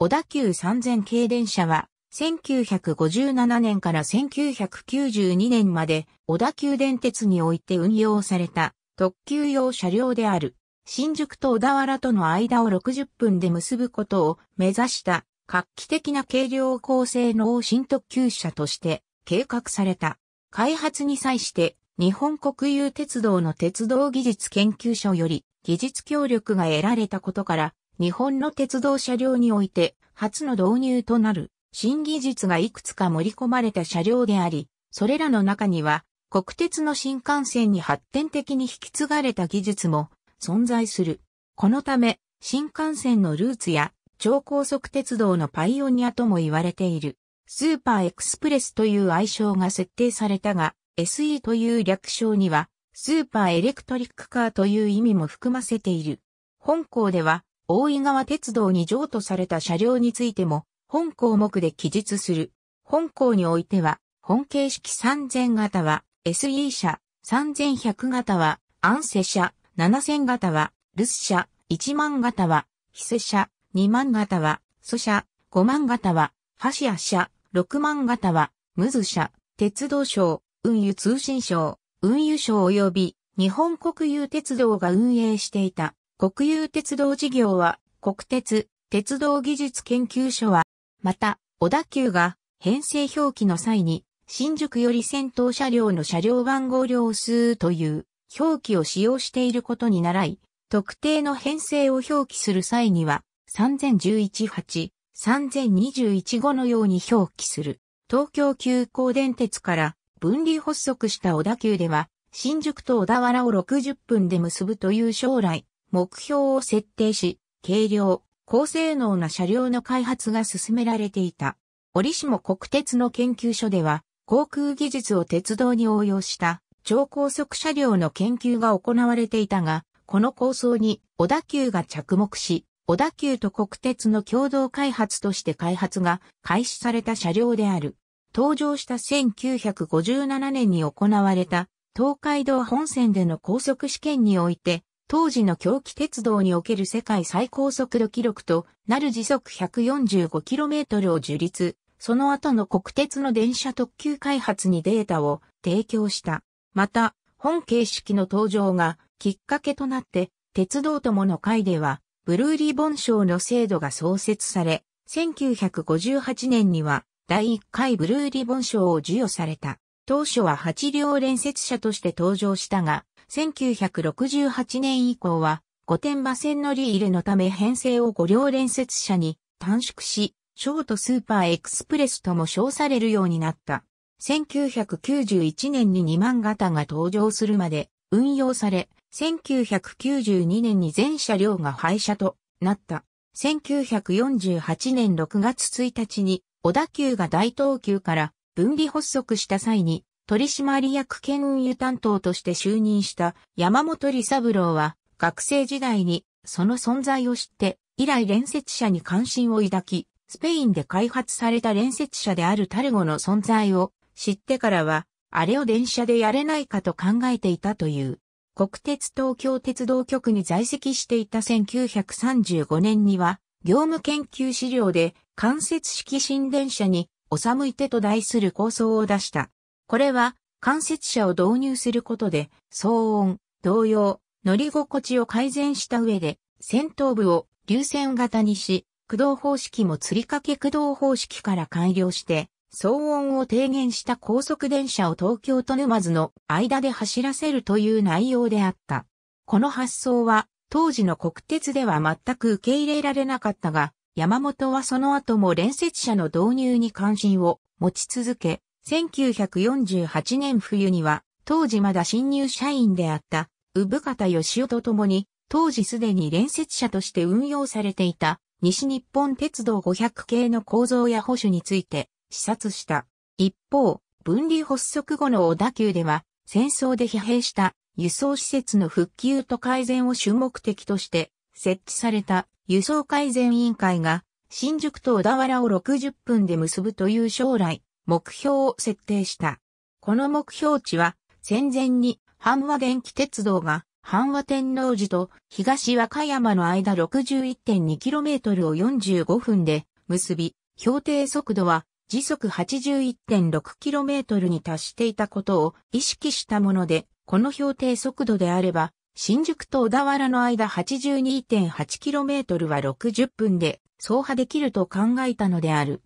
小田急3000系電車は、1957年から1992年まで小田急電鉄において運用された特急用車両である。新宿と小田原との間を60分で結ぶことを目指した画期的な軽量構成の新特急車として計画された。開発に際して日本国有鉄道の鉄道技術研究所より技術協力が得られたことから日本の鉄道車両において初の導入となる新技術がいくつか盛り込まれた車両であり、それらの中には国鉄の新幹線に発展的に引き継がれた技術も存在する。このため新幹線のルーツや超高速鉄道のパイオニアとも言われている。スーパーエクスプレスという愛称が設定されたが、SE という略称には、スーパーエレクトリックカーという意味も含ませている。本校では、大井川鉄道に譲渡された車両についても、本項目で記述する。本項においては、本形式3000型は SE 車、3100型はアンセ車、7000型はルス車、1万型はヒセ車、2万型はソ車、5万型はファシア車、6万型はムズ車、鉄道省、運輸通信省、運輸省及び日本国有鉄道が運営していた国有鉄道事業は、国鉄、鉄道技術研究所は、また、小田急が編成表記の際に、新宿より先頭車両の車両番号量数という表記を使用していることに習い、特定の編成を表記する際には、3011-8、3021-5のように表記する。東京急行電鉄から分離発足した小田急では、新宿と小田原を60分で結ぶという将来目標を設定し、軽量、高性能な車両の開発が進められていた。折しも国鉄の研究所では、航空技術を鉄道に応用した超高速車両の研究が行われていたが、この構想に小田急が着目し、小田急と国鉄の共同開発として開発が開始された車両である。登場した1957年に行われた東海道本線での高速試験において当時の狂気鉄道における世界最高速度記録となる時速 145km を樹立、その後の国鉄の電車特急開発にデータを提供した。また、本形式の登場がきっかけとなって、鉄道友の会では、ブルーリボン賞の制度が創設され、1958年には第1回ブルーリボン賞を授与された。当初は8両連接車として登場したが、1968年以降は、御殿場線乗り入れのため編成を五両連接車に短縮し、ショートスーパーエクスプレスとも称されるようになった。1991年に2万型が登場するまで運用され、1992年に全車両が廃車となった。1948年6月1日に小田急が大東急から分離発足した際に取締役兼運輸担当として就任した山本理三郎は学生時代にその存在を知って以来連接者に関心を抱き、スペインで開発された連接者であるタルゴの存在を知ってからは、あれを電車でやれないかと考えていたという。国鉄東京鉄道局に在籍していた1935年には、業務研究資料で間接式新電車に、おさむいてと題する構想を出した。これは、関節車を導入することで、騒音、動揺、乗り心地を改善した上で、先頭部を流線型にし、駆動方式も吊り掛け駆動方式から改良して、騒音を低減した高速電車を東京と沼津の間で走らせるという内容であった。この発想は当時の国鉄では全く受け入れられなかったが、山本はその後も連接車の導入に関心を持ち続け、1948年冬には、当時まだ新入社員であった、産方義雄と共に、当時すでに連接者として運用されていた、西日本鉄道500系の構造や保守について、視察した。一方、分離発足後の小田急では、戦争で疲弊した輸送施設の復旧と改善を主目的として、設置された輸送改善委員会が、新宿と小田原を60分で結ぶという将来、目標を設定した。この目標値は戦前に半和電気鉄道が半和天王寺と東和歌山の間 61.2km を45分で結び、標定速度は時速 81.6km に達していたことを意識したもので、この標定速度であれば、新宿と小田原の間 82.8km は60分で走破できると考えたのである。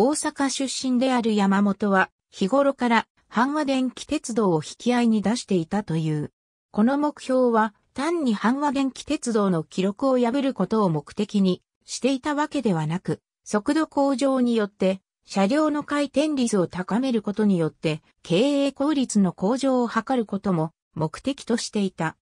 大阪出身である山本は、日頃から阪和電気鉄道を引き合いに出していたという。この目標は、単に阪和電気鉄道の記録を破ることを目的にしていたわけではなく、速度向上によって、車両の回転率を高めることによって、経営効率の向上を図ることも目的としていた。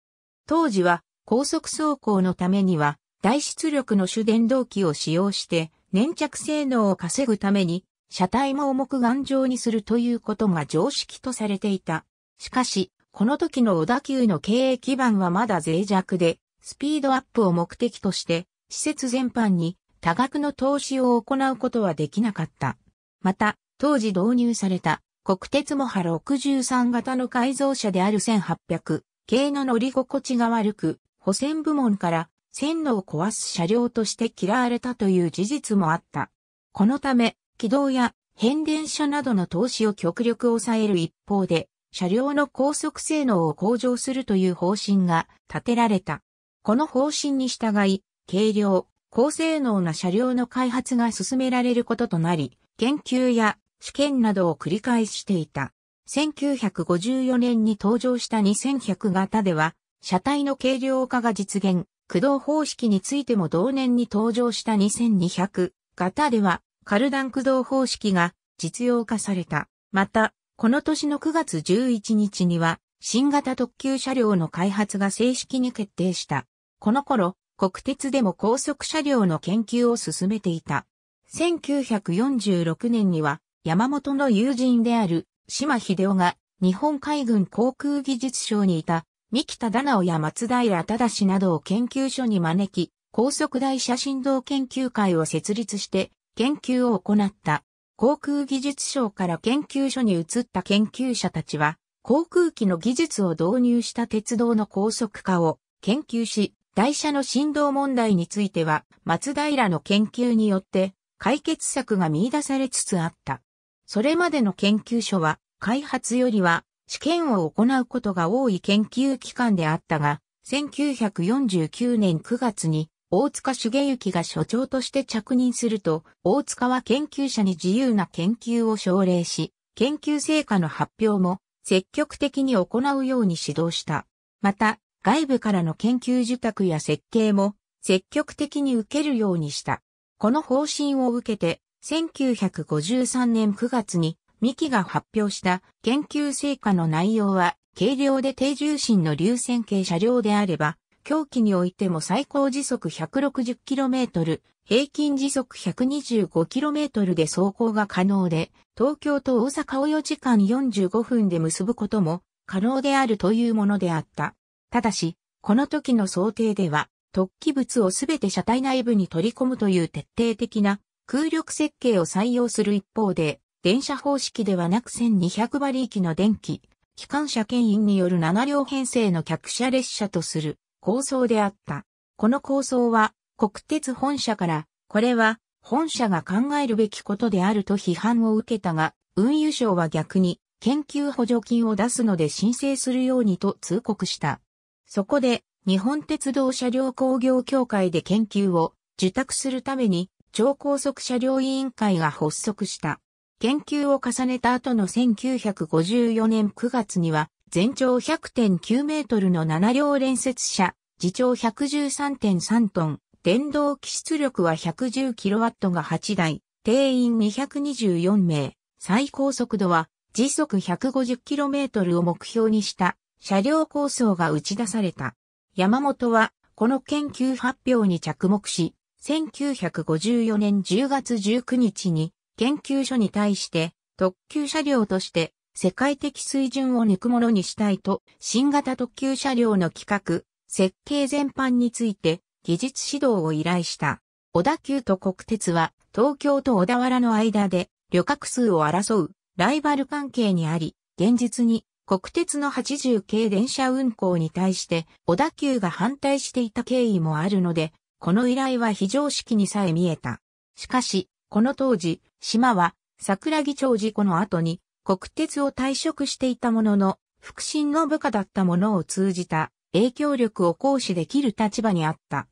当時は、高速走行のためには、大出力の主電動機を使用して、粘着性能を稼ぐために、車体も重く頑丈にするということが常識とされていた。しかし、この時の小田急の経営基盤はまだ脆弱で、スピードアップを目的として、施設全般に多額の投資を行うことはできなかった。また、当時導入された国鉄モハ63型の改造車である1800系の乗り心地が悪く、保線部門から線路を壊す車両として嫌われたという事実もあった。このため、軌道や変電車などの投資を極力抑える一方で、車両の高速性能を向上するという方針が立てられた。この方針に従い、軽量、高性能な車両の開発が進められることとなり、研究や試験などを繰り返していた。1954年に登場した2100型では、車体の軽量化が実現。駆動方式についても同年に登場した2200型では、カルダン駆動方式が実用化された。また、この年の9月11日には、新型特急車両の開発が正式に決定した。この頃、国鉄でも高速車両の研究を進めていた。1946年には、山本の友人である島秀夫が日本海軍航空技術省にいた三木忠直や松平忠などを研究所に招き、高速大写真道研究会を設立して研究を行った。航空技術省から研究所に移った研究者たちは、航空機の技術を導入した鉄道の高速化を研究し、台車の振動問題については、松平の研究によって解決策が見出されつつあった。それまでの研究所は、開発よりは試験を行うことが多い研究機関であったが、1949年9月に大塚茂之が所長として着任すると、大塚は研究者に自由な研究を奨励し、研究成果の発表も積極的に行うように指導した。また、外部からの研究受託や設計も積極的に受けるようにした。この方針を受けて、1953年9月に三木が発表した研究成果の内容は、軽量で低重心の流線形車両であれば、狂気においても最高時速 160km、平均時速 125km で走行が可能で、東京と大阪を4時間45分で結ぶことも可能であるというものであった。ただし、この時の想定では、突起物をすべて車体内部に取り込むという徹底的な空力設計を採用する一方で、電車方式ではなく1200馬力の電気、機関車牽引による7両編成の客車列車とする構想であった。この構想は国鉄本社から、これは本社が考えるべきことであると批判を受けたが、運輸省は逆に研究補助金を出すので申請するようにと通告した。そこで日本鉄道車両工業協会で研究を受託するために超高速車両委員会が発足した。研究を重ねた後の1954年9月には、全長100.9メートルの7両連接車、自長113.3トン、電動機出力は1 1 0ットが8台、定員224名、最高速度は時速1 5 0トルを目標にした車両構想が打ち出された。山本はこの研究発表に着目し、1954年10月19日に研究所に対して特急車両として世界的水準を抜くものにしたいと、新型特急車両の企画、設計全般について技術指導を依頼した。小田急と国鉄は東京と小田原の間で旅客数を争うライバル関係にあり、現実に国鉄の80系電車運行に対して小田急が反対していた経緯もあるので、この依頼は非常識にさえ見えた。しかし、この当時、島は桜木町事故の後に国鉄を退職していたものの、腹心の部下だったものを通じた影響力を行使できる立場にあった。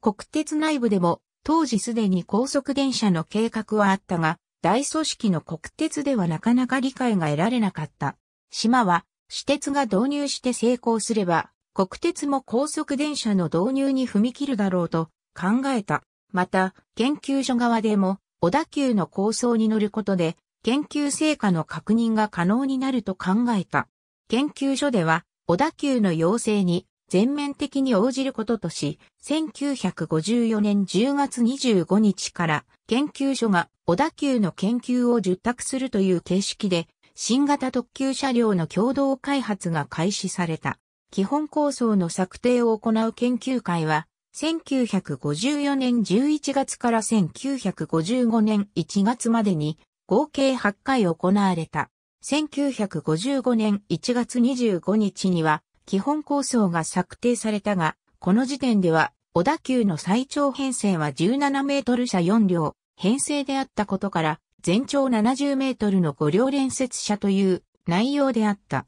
国鉄内部でも当時すでに高速電車の計画はあったが、大組織の国鉄ではなかなか理解が得られなかった。島は、私鉄が導入して成功すれば、国鉄も高速電車の導入に踏み切るだろうと考えた。また、研究所側でも、小田急の構想に乗ることで、研究成果の確認が可能になると考えた。研究所では、小田急の要請に全面的に応じることとし、1954年10月25日から研究所が小田急の研究を受託するという形式で、新型特急車両の共同開発が開始された。基本構想の策定を行う研究会は、1954年11月から1955年1月までに合計8回行われた。1955年1月25日には基本構想が策定されたが、この時点では小田急の最長編成は17メートル車4両、編成であったことから、全長70メートルの5両連接車という内容であった。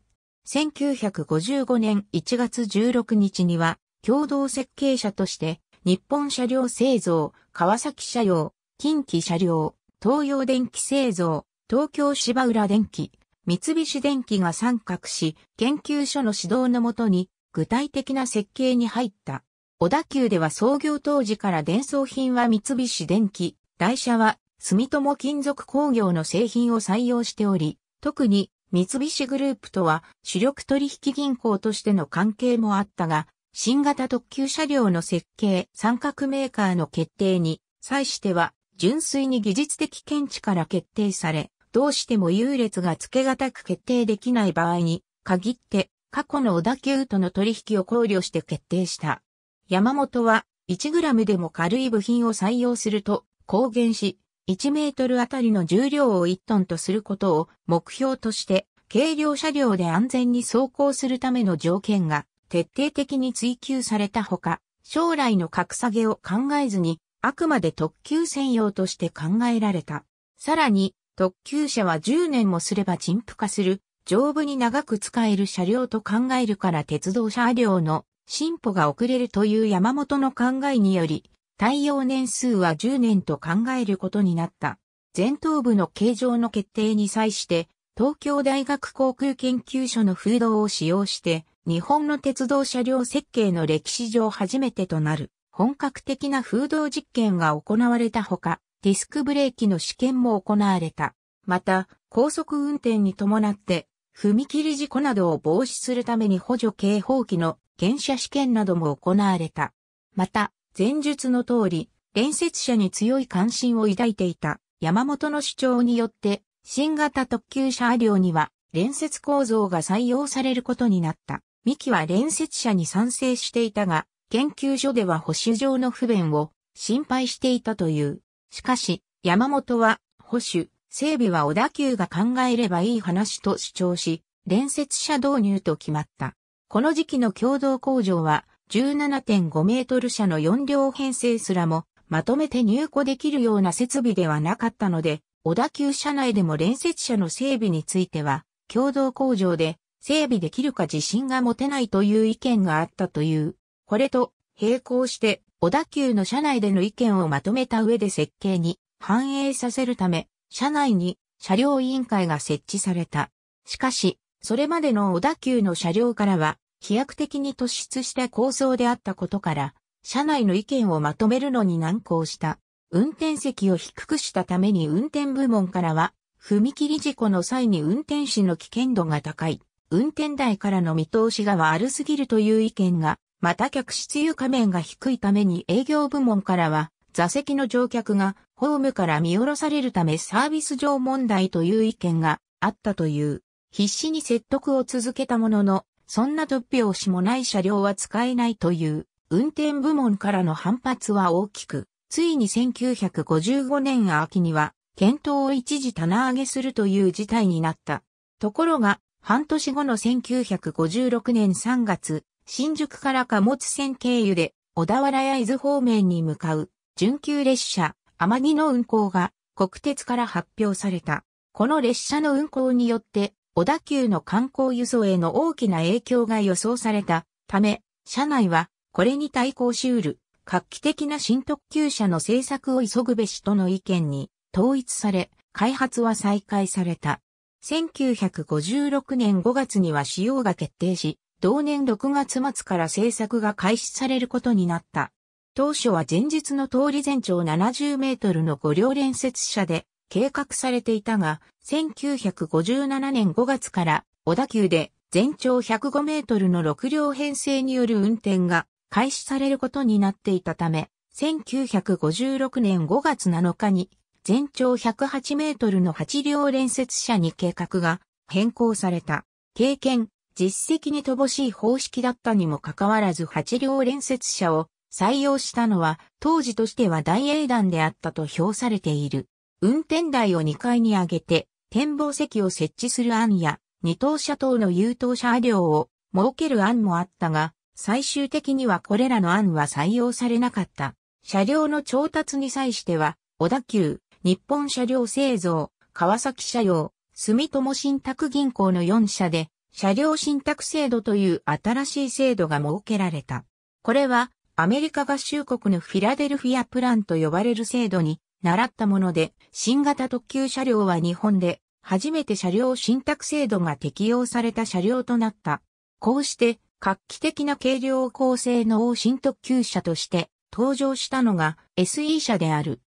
1955年1月16日には、共同設計者として、日本車両製造、川崎車両、近畿車両、東洋電機製造、東京芝浦電機、三菱電機が参画し、研究所の指導のもとに、具体的な設計に入った。小田急では創業当時から伝送品は三菱電機、台車は住友金属工業の製品を採用しており、特に三菱グループとは主力取引銀行としての関係もあったが、新型特急車両の設計、三角メーカーの決定に際しては、純粋に技術的見地から決定され、どうしても優劣が付けがたく決定できない場合に、限って、過去の小田急との取引を考慮して決定した。山本は、1ムでも軽い部品を採用すると、公言し、1メートルあたりの重量を1トンとすることを目標として、軽量車両で安全に走行するための条件が徹底的に追求されたほか、将来の格下げを考えずに、あくまで特急専用として考えられた。さらに、特急車は10年もすれば陳腐化する、丈夫に長く使える車両と考えるから鉄道車両の進歩が遅れるという山本の考えにより、対応年数は10年と考えることになった。前頭部の形状の決定に際して、東京大学航空研究所の風洞を使用して、日本の鉄道車両設計の歴史上初めてとなる本格的な風洞実験が行われたほか、ディスクブレーキの試験も行われた。また、高速運転に伴って、踏切事故などを防止するために補助警報器の減車試験なども行われた。また、前述の通り、連接車に強い関心を抱いていた山本の主張によって、新型特急車両には連接構造が採用されることになった。三木は連接者に賛成していたが、研究所では保守上の不便を心配していたという。しかし、山本は、保守、整備は小田急が考えればいい話と主張し、連接者導入と決まった。この時期の共同工場は、17.5メートル車の4両編成すらも、まとめて入庫できるような設備ではなかったので、小田急車内でも連接車の整備については、共同工場で整備できるか自信が持てないという意見があったという。これと並行して小田急の社内での意見をまとめた上で設計に反映させるため、社内に車両委員会が設置された。しかし、それまでの小田急の車両からは、飛躍的に突出した構想であったことから、社内の意見をまとめるのに難航した。運転席を低くしたために運転部門からは、踏切事故の際に運転士の危険度が高い。運転台からの見通しが悪すぎるという意見が、また客室床面が低いために営業部門からは、座席の乗客がホームから見下ろされるためサービス上問題という意見があったという。必死に説得を続けたものの、そんな突拍子もない車両は使えないという、運転部門からの反発は大きく、ついに1955年秋には、検討を一時棚上げするという事態になった。ところが、半年後の1956年3月、新宿から貨物線経由で小田原や伊豆方面に向かう準急列車天城の運行が国鉄から発表された。この列車の運行によって小田急の観光輸送への大きな影響が予想されたため、車内はこれに対抗しうる画期的な新特急車の製作を急ぐべしとの意見に統一され、開発は再開された。1956年5月には使用が決定し、同年6月末から制作が開始されることになった。当初は前日の通り全長70メートルの5両連接車で計画されていたが、1957年5月から小田急で全長105メートルの6両編成による運転が開始されることになっていたため、1956年5月7日に全長108メートルの8両連接車に計画が変更された。経験、実績に乏しい方式だったにもかかわらず8両連接車を採用したのは当時としては大英断であったと評されている。運転台を2階に上げて展望席を設置する案や二等車等の優等車両を設ける案もあったが最終的にはこれらの案は採用されなかった。車両の調達に際しては小田急、日本車両製造、川崎車用、住友信託銀行の4社で、車両信託制度という新しい制度が設けられた。これは、アメリカ合衆国のフィラデルフィアプランと呼ばれる制度に習ったもので、新型特急車両は日本で初めて車両信託制度が適用された車両となった。こうして、画期的な軽量構成の新特急車として登場したのが SE 車である。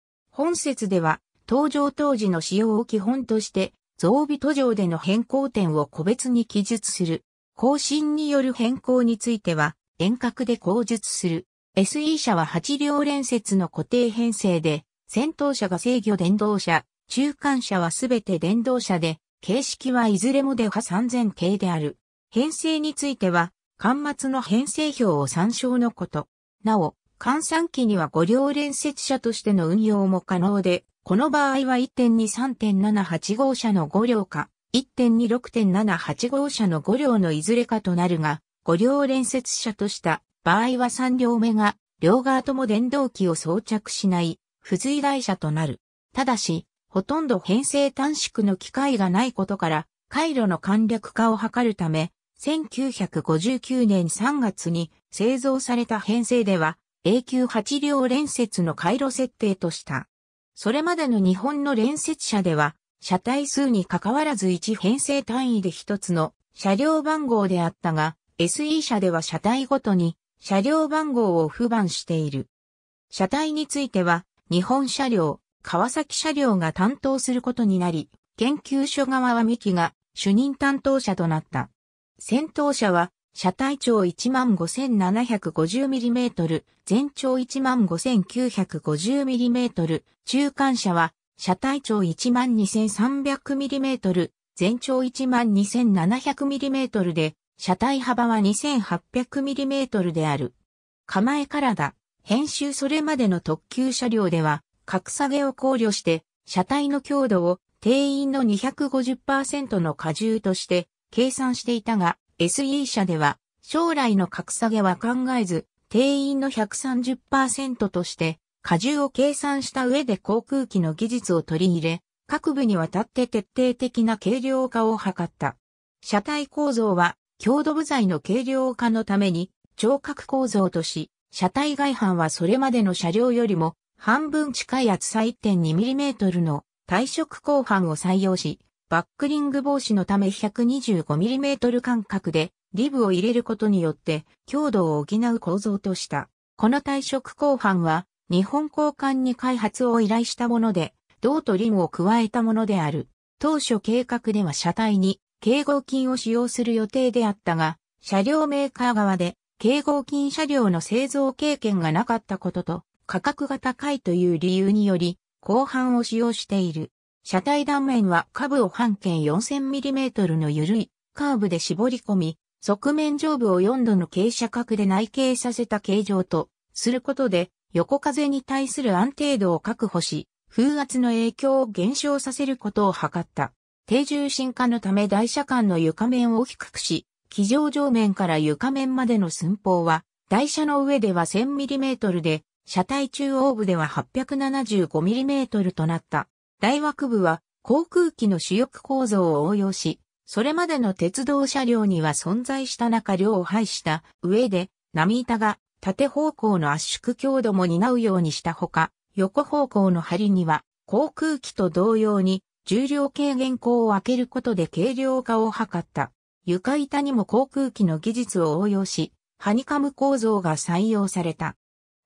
本説では、登場当時の使用を基本として、増備途上での変更点を個別に記述する。更新による変更については、遠隔で口述する。SE 車は8両連接の固定編成で、先頭車が制御電動車、中間車はすべて電動車で、形式はいずれもでは3000系である。編成については、端末の編成表を参照のこと。なお、換算機には5両連接車としての運用も可能で、この場合は1.23.78号車の5両か、1.26.78号車の5両のいずれかとなるが、5両連接車とした場合は3両目が、両側とも電動機を装着しない、付随台車となる。ただし、ほとんど編成短縮の機会がないことから、回路の簡略化を図るため、1959年3月に製造された編成では、永久8両連接の回路設定とした。それまでの日本の連接車では、車体数に関わらず1編成単位で1つの車両番号であったが、SE 車では車体ごとに車両番号を付番している。車体については、日本車両、川崎車両が担当することになり、研究所側は三木が主任担当者となった。先頭車は車体長 15,750mm、全長 15,950mm、中間車は車体長 12,300mm、全長 12,700mm で、車体幅は 2,800mm である。構えからだ。編集それまでの特急車両では、格下げを考慮して、車体の強度を定員の250%の荷重として計算していたが、SE 社では、将来の格下げは考えず、定員の130%として、荷重を計算した上で航空機の技術を取り入れ、各部にわたって徹底的な軽量化を図った。車体構造は、強度部材の軽量化のために、聴覚構造とし、車体外反はそれまでの車両よりも、半分近い厚さ 1.2mm の退色後半を採用し、バックリング防止のため 125mm 間隔でリブを入れることによって強度を補う構造とした。この退職後半は日本交換に開発を依頼したもので、銅とリムを加えたものである。当初計画では車体に警合金を使用する予定であったが、車両メーカー側で警合金車両の製造経験がなかったことと価格が高いという理由により、後半を使用している。車体断面は下部を半径 4000mm の緩いカーブで絞り込み、側面上部を4度の傾斜角で内傾させた形状とすることで横風に対する安定度を確保し、風圧の影響を減少させることを図った。低重心化のため台車間の床面を低くし、機上上面から床面までの寸法は、台車の上では 1000mm で、車体中央部では 875mm となった。大枠部は航空機の主翼構造を応用し、それまでの鉄道車両には存在した中量を排した上で、波板が縦方向の圧縮強度も担うようにしたほか、横方向の針には航空機と同様に重量軽減口を開けることで軽量化を図った。床板にも航空機の技術を応用し、ハニカム構造が採用された。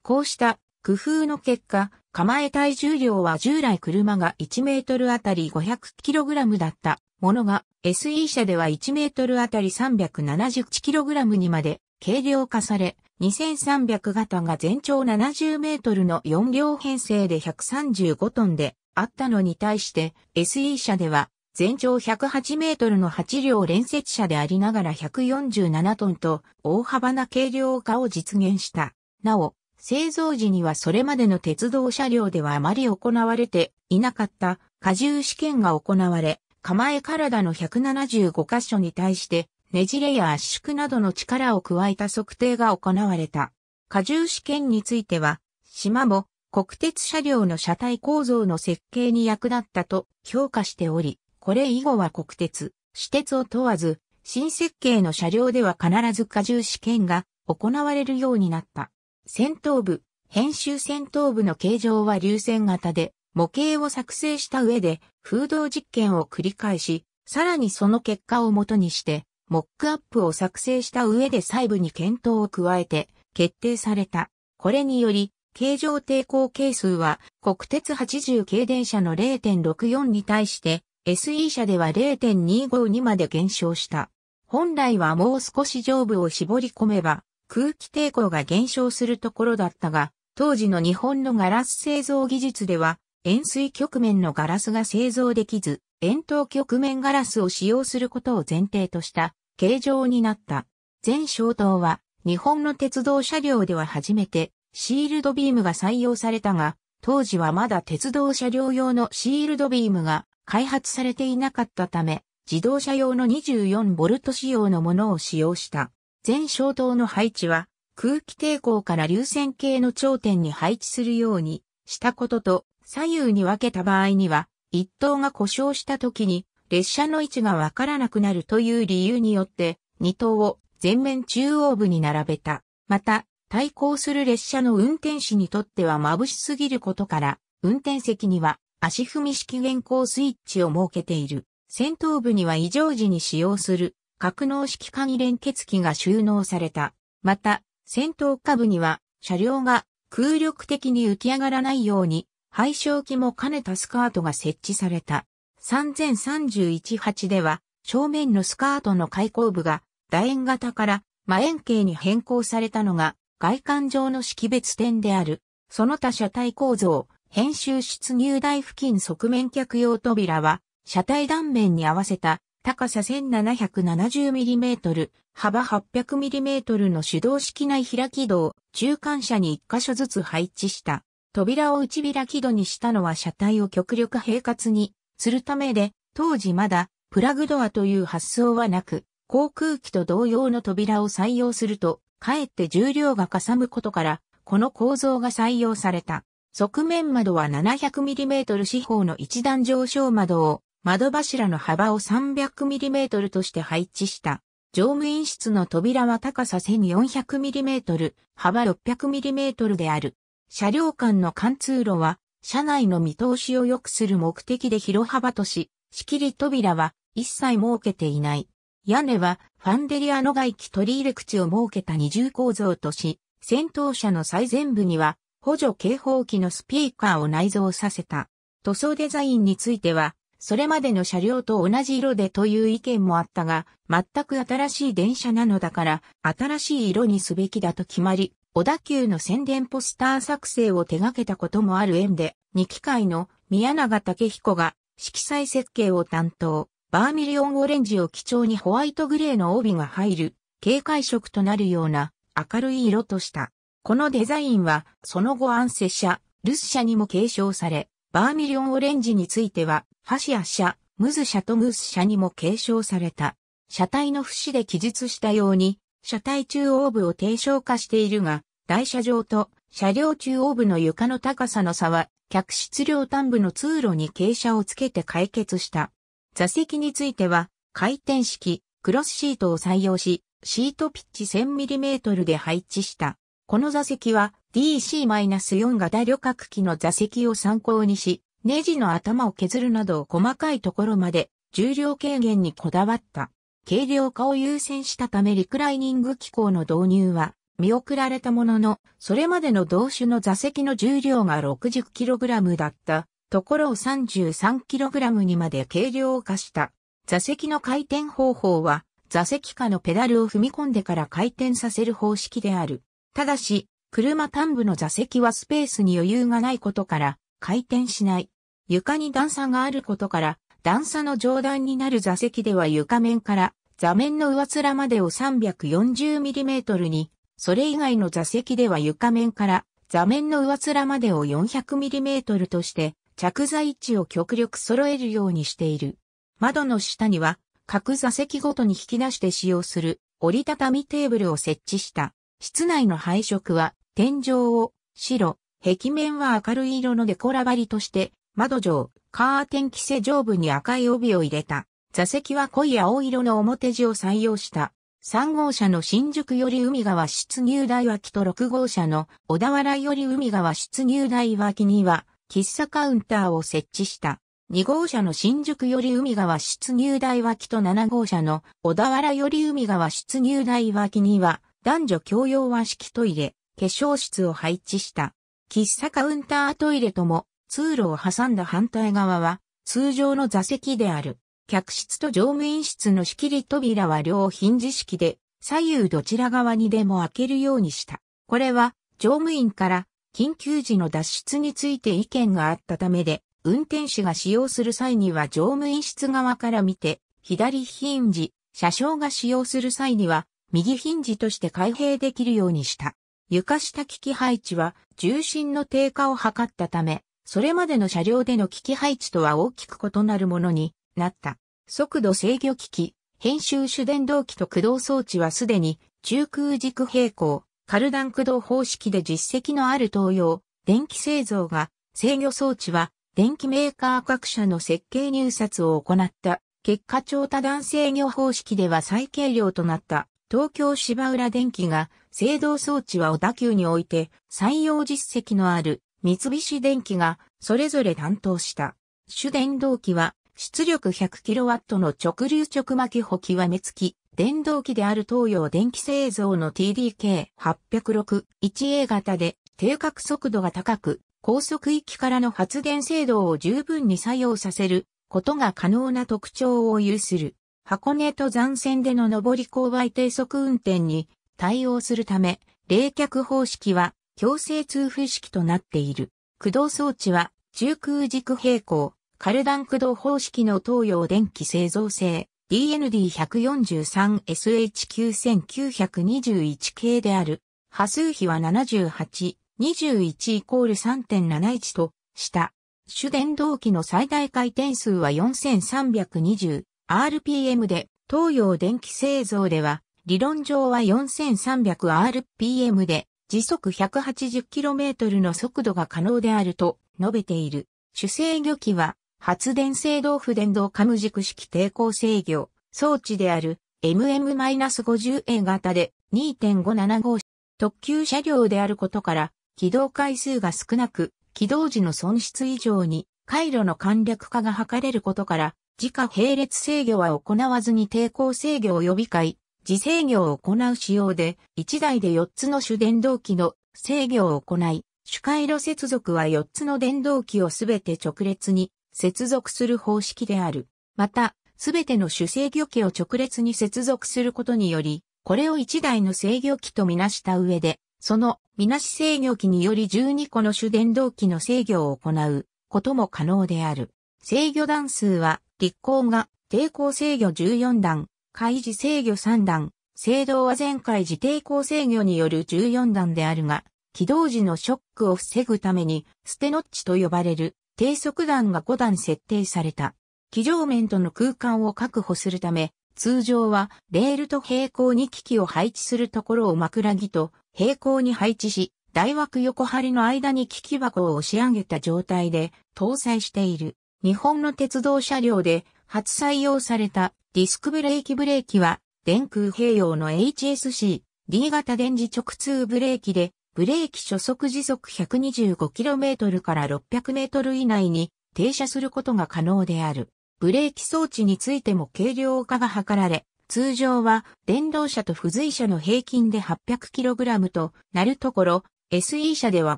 こうした工夫の結果、構え体重量は従来車が1メートルあたり 500kg だったものが SE 車では1メートルあたり 371kg にまで軽量化され、2300型が全長70メートルの4両編成で135トンであったのに対して SE 車では全長108メートルの8両連接車でありながら147トンと大幅な軽量化を実現した。なお、製造時にはそれまでの鉄道車両ではあまり行われていなかった荷重試験が行われ、構え体の175箇所に対してねじれや圧縮などの力を加えた測定が行われた。荷重試験については、島も国鉄車両の車体構造の設計に役立ったと評価しており、これ以後は国鉄、私鉄を問わず、新設計の車両では必ず荷重試験が行われるようになった。戦闘部、編集戦闘部の形状は流線型で、模型を作成した上で、風洞実験を繰り返し、さらにその結果をもとにして、モックアップを作成した上で細部に検討を加えて、決定された。これにより、形状抵抗係数は、国鉄80系電車の0.64に対して、SE 車では0 2 5にまで減少した。本来はもう少し上部を絞り込めば、空気抵抗が減少するところだったが、当時の日本のガラス製造技術では、円錐局面のガラスが製造できず、円筒局面ガラスを使用することを前提とした形状になった。全消灯は日本の鉄道車両では初めてシールドビームが採用されたが、当時はまだ鉄道車両用のシールドビームが開発されていなかったため、自動車用の 24V 仕様のものを使用した。全小灯の配置は、空気抵抗から流線形の頂点に配置するようにしたことと、左右に分けた場合には、一灯が故障した時に、列車の位置がわからなくなるという理由によって、二灯を全面中央部に並べた。また、対抗する列車の運転士にとっては眩しすぎることから、運転席には足踏み式現行スイッチを設けている。先頭部には異常時に使用する格納式鍵連結機が収納された。また、戦闘下部には、車両が空力的に浮き上がらないように、排正機も兼ねたスカートが設置された。3031-8では、正面のスカートの開口部が、楕円型から真円形に変更されたのが、外観上の識別点である。その他車体構造、編集室入台付近側面客用扉は、車体断面に合わせた高さ 1770mm、幅 800mm の手動式内開き戸を中間車に1箇所ずつ配置した。扉を内開き戸にしたのは車体を極力平滑にするためで、当時まだプラグドアという発想はなく、航空機と同様の扉を採用すると、かえって重量がかさむことから、この構造が採用された。側面窓は 700mm 四方の一段上昇窓を窓柱の幅を 300mm として配置した。乗務員室の扉は高さ 1400mm、幅 600mm である。車両間の貫通路は、車内の見通しを良くする目的で広幅とし、仕切り扉は一切設けていない。屋根はファンデリアの外気取り入れ口を設けた二重構造とし、戦闘車の最前部には補助警報機のスピーカーを内蔵させた。塗装デザインについては、それまでの車両と同じ色でという意見もあったが、全く新しい電車なのだから、新しい色にすべきだと決まり、小田急の宣伝ポスター作成を手掛けたこともある縁で、2機械の宮永武彦が色彩設計を担当、バーミリオンオレンジを基調にホワイトグレーの帯が入る、警戒色となるような明るい色とした。このデザインは、その後アンセ社、ルス社にも継承され、バーミリオンオレンジについては、ファシア社、ムズ社とムース社にも継承された。車体の節で記述したように、車体中央部を低床化しているが、台車上と車両中央部の床の高さの差は、客室両端部の通路に傾斜をつけて解決した。座席については、回転式、クロスシートを採用し、シートピッチ 1000mm で配置した。この座席は、DC-4 型旅客機の座席を参考にし、ネジの頭を削るなど細かいところまで重量軽減にこだわった。軽量化を優先したためリクライニング機構の導入は見送られたものの、それまでの同種の座席の重量が 60kg だったところを 33kg にまで軽量化した。座席の回転方法は座席下のペダルを踏み込んでから回転させる方式である。ただし、車端部の座席はスペースに余裕がないことから回転しない。床に段差があることから段差の上段になる座席では床面から座面の上面までを 340mm に、それ以外の座席では床面から座面の上面までを 400mm として着座位置を極力揃えるようにしている。窓の下には各座席ごとに引き出して使用する折りたたみテーブルを設置した。室内の配色は天井を白、壁面は明るい色のデコラ張りとして、窓上、カーテン規制上部に赤い帯を入れた。座席は濃い青色の表地を採用した。3号車の新宿より海側出入台脇と6号車の小田原より海側出入台脇には、喫茶カウンターを設置した。2号車の新宿より海側出入台脇と7号車の小田原より海側出入台脇には、男女共用和式トイレ、化粧室を配置した。喫茶カウンタートイレとも通路を挟んだ反対側は通常の座席である。客室と乗務員室の仕切り扉は両ヒンジ式で左右どちら側にでも開けるようにした。これは乗務員から緊急時の脱出について意見があったためで、運転士が使用する際には乗務員室側から見て左ヒンジ、車掌が使用する際には右ヒンジとして開閉できるようにした。床下機器配置は重心の低下を図ったため、それまでの車両での機器配置とは大きく異なるものになった。速度制御機器、編集手電動機と駆動装置はすでに中空軸平行、カルダン駆動方式で実績のある東洋、電気製造が制御装置は電気メーカー各社の設計入札を行った。結果超多段制御方式では最軽量となった東京芝浦電機が制動装置は小田急において採用実績のある三菱電機がそれぞれ担当した。主電動機は出力 100kW の直流直巻補極め付き電動機である東洋電気製造の TDK806-1A 型で定格速度が高く高速域からの発電制動を十分に作用させることが可能な特徴を有する。箱根と山線での上り勾配低速運転に対応するため、冷却方式は強制通風式となっている。駆動装置は中空軸平行、カルダン駆動方式の東洋電気製造製 DND143SH9921 系である。波数比は78、21イコール3.71とした。主電動機の最大回転数は 4320rpm で、東洋電気製造では理論上は 4300rpm で時速 180km の速度が可能であると述べている。主制御機は発電制動不電動カム軸式抵抗制御装置である MM-50A 型で2.575特急車両であることから起動回数が少なく起動時の損失以上に回路の簡略化が図れることから自家並列制御は行わずに抵抗制御を呼びかい自制御を行う仕様で、1台で4つの主電動機の制御を行い、主回路接続は4つの電動機をすべて直列に接続する方式である。また、すべての主制御機を直列に接続することにより、これを1台の制御機とみなした上で、そのみなし制御機により12個の主電動機の制御を行うことも可能である。制御段数は、立候が抵抗制御14段、開示制御3段、制動は全開示抵抗制御による14段であるが、起動時のショックを防ぐために、ステノッチと呼ばれる低速段が5段設定された。機上面との空間を確保するため、通常はレールと平行に機器を配置するところを枕木と平行に配置し、大枠横張りの間に機器箱を押し上げた状態で搭載している。日本の鉄道車両で初採用されたディスクブレーキブレーキは、電空併用の HSC、D 型電磁直通ブレーキで、ブレーキ初速時速 125km から 600m 以内に停車することが可能である。ブレーキ装置についても軽量化が図られ、通常は電動車と付随車の平均で 800kg となるところ、SE 車では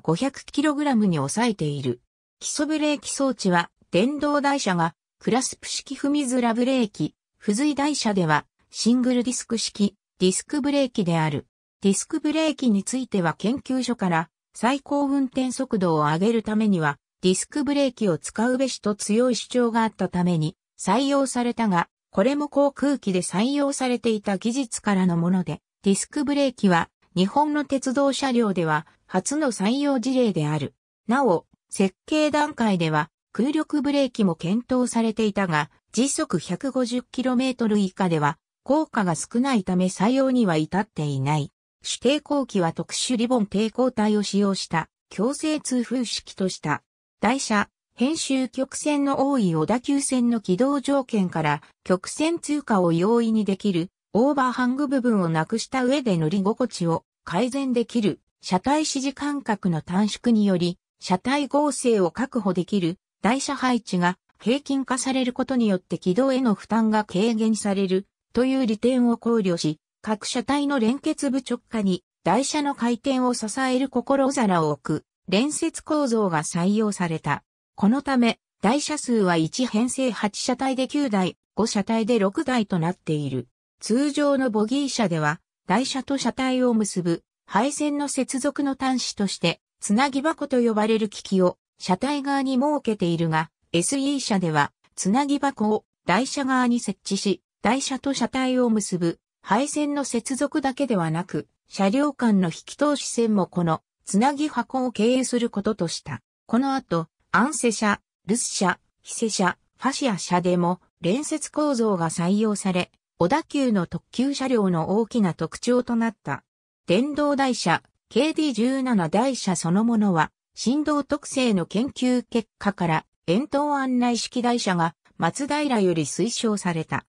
500kg に抑えている。基礎ブレーキ装置は電動台車がクラスプ式踏みずらブレーキ、付随台車では、シングルディスク式、ディスクブレーキである。ディスクブレーキについては研究所から、最高運転速度を上げるためには、ディスクブレーキを使うべしと強い主張があったために、採用されたが、これも航空機で採用されていた技術からのもので、ディスクブレーキは日本の鉄道車両では初の採用事例である。なお、設計段階では空力ブレーキも検討されていたが、時速 150km 以下では効果が少ないため採用には至っていない。主抵抗機は特殊リボン抵抗体を使用した強制通風式とした。台車、編集曲線の多い小田急線の軌道条件から曲線通過を容易にできるオーバーハング部分をなくした上で乗り心地を改善できる車体指示間隔の短縮により車体合成を確保できる台車配置が平均化されることによって軌道への負担が軽減されるという利点を考慮し、各車体の連結部直下に台車の回転を支える心皿を置く連接構造が採用された。このため、台車数は1編成8車体で9台、5車体で6台となっている。通常のボギー車では、台車と車体を結ぶ配線の接続の端子として、つなぎ箱と呼ばれる機器を車体側に設けているが、SE 車では、つなぎ箱を台車側に設置し、台車と車体を結ぶ配線の接続だけではなく、車両間の引き通し線もこのつなぎ箱を経由することとした。この後、アンセ車、ルス車、ヒセ車、ファシア車でも連接構造が採用され、小田急の特急車両の大きな特徴となった。電動台車、KD17 台車そのものは、振動特性の研究結果から、円筒案内式台車が松平より推奨された。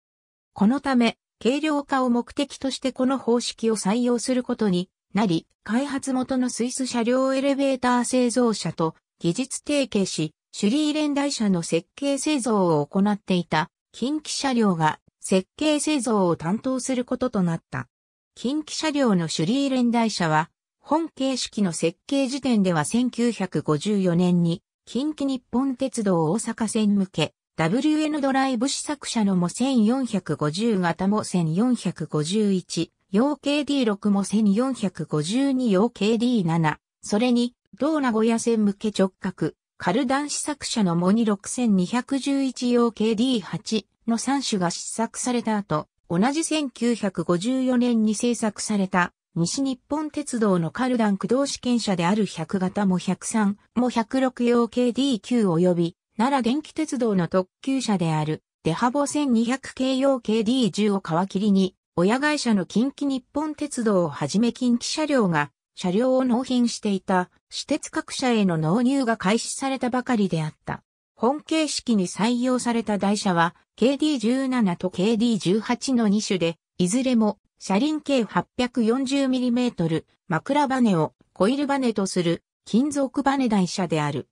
このため、軽量化を目的としてこの方式を採用することになり、開発元のスイス車両エレベーター製造者と技術提携し、シュリーレン台車の設計製造を行っていた近畿車両が設計製造を担当することとなった。近畿車両のシュリーレン台車は本形式の設計時点では1954年に近畿日本鉄道大阪線向け WN ドライブ試作車のも1450型も1451、用 KD6 も1452用 KD7、それに、同名古屋線向け直角、カルダン試作車のもに6211用 KD8 の3種が試作された後、同じ1954年に制作された西日本鉄道のカルダン駆動試験車である100型も103も106用 KD9 及び奈良電気鉄道の特急車であるデハボ1200系用 KD10 を皮切りに親会社の近畿日本鉄道をはじめ近畿車両が車両を納品していた私鉄各社への納入が開始されたばかりであった。本形式に採用された台車は KD17 と KD18 の2種で、いずれも車輪径 840mm 枕バネをコイルバネとする金属バネ台車である。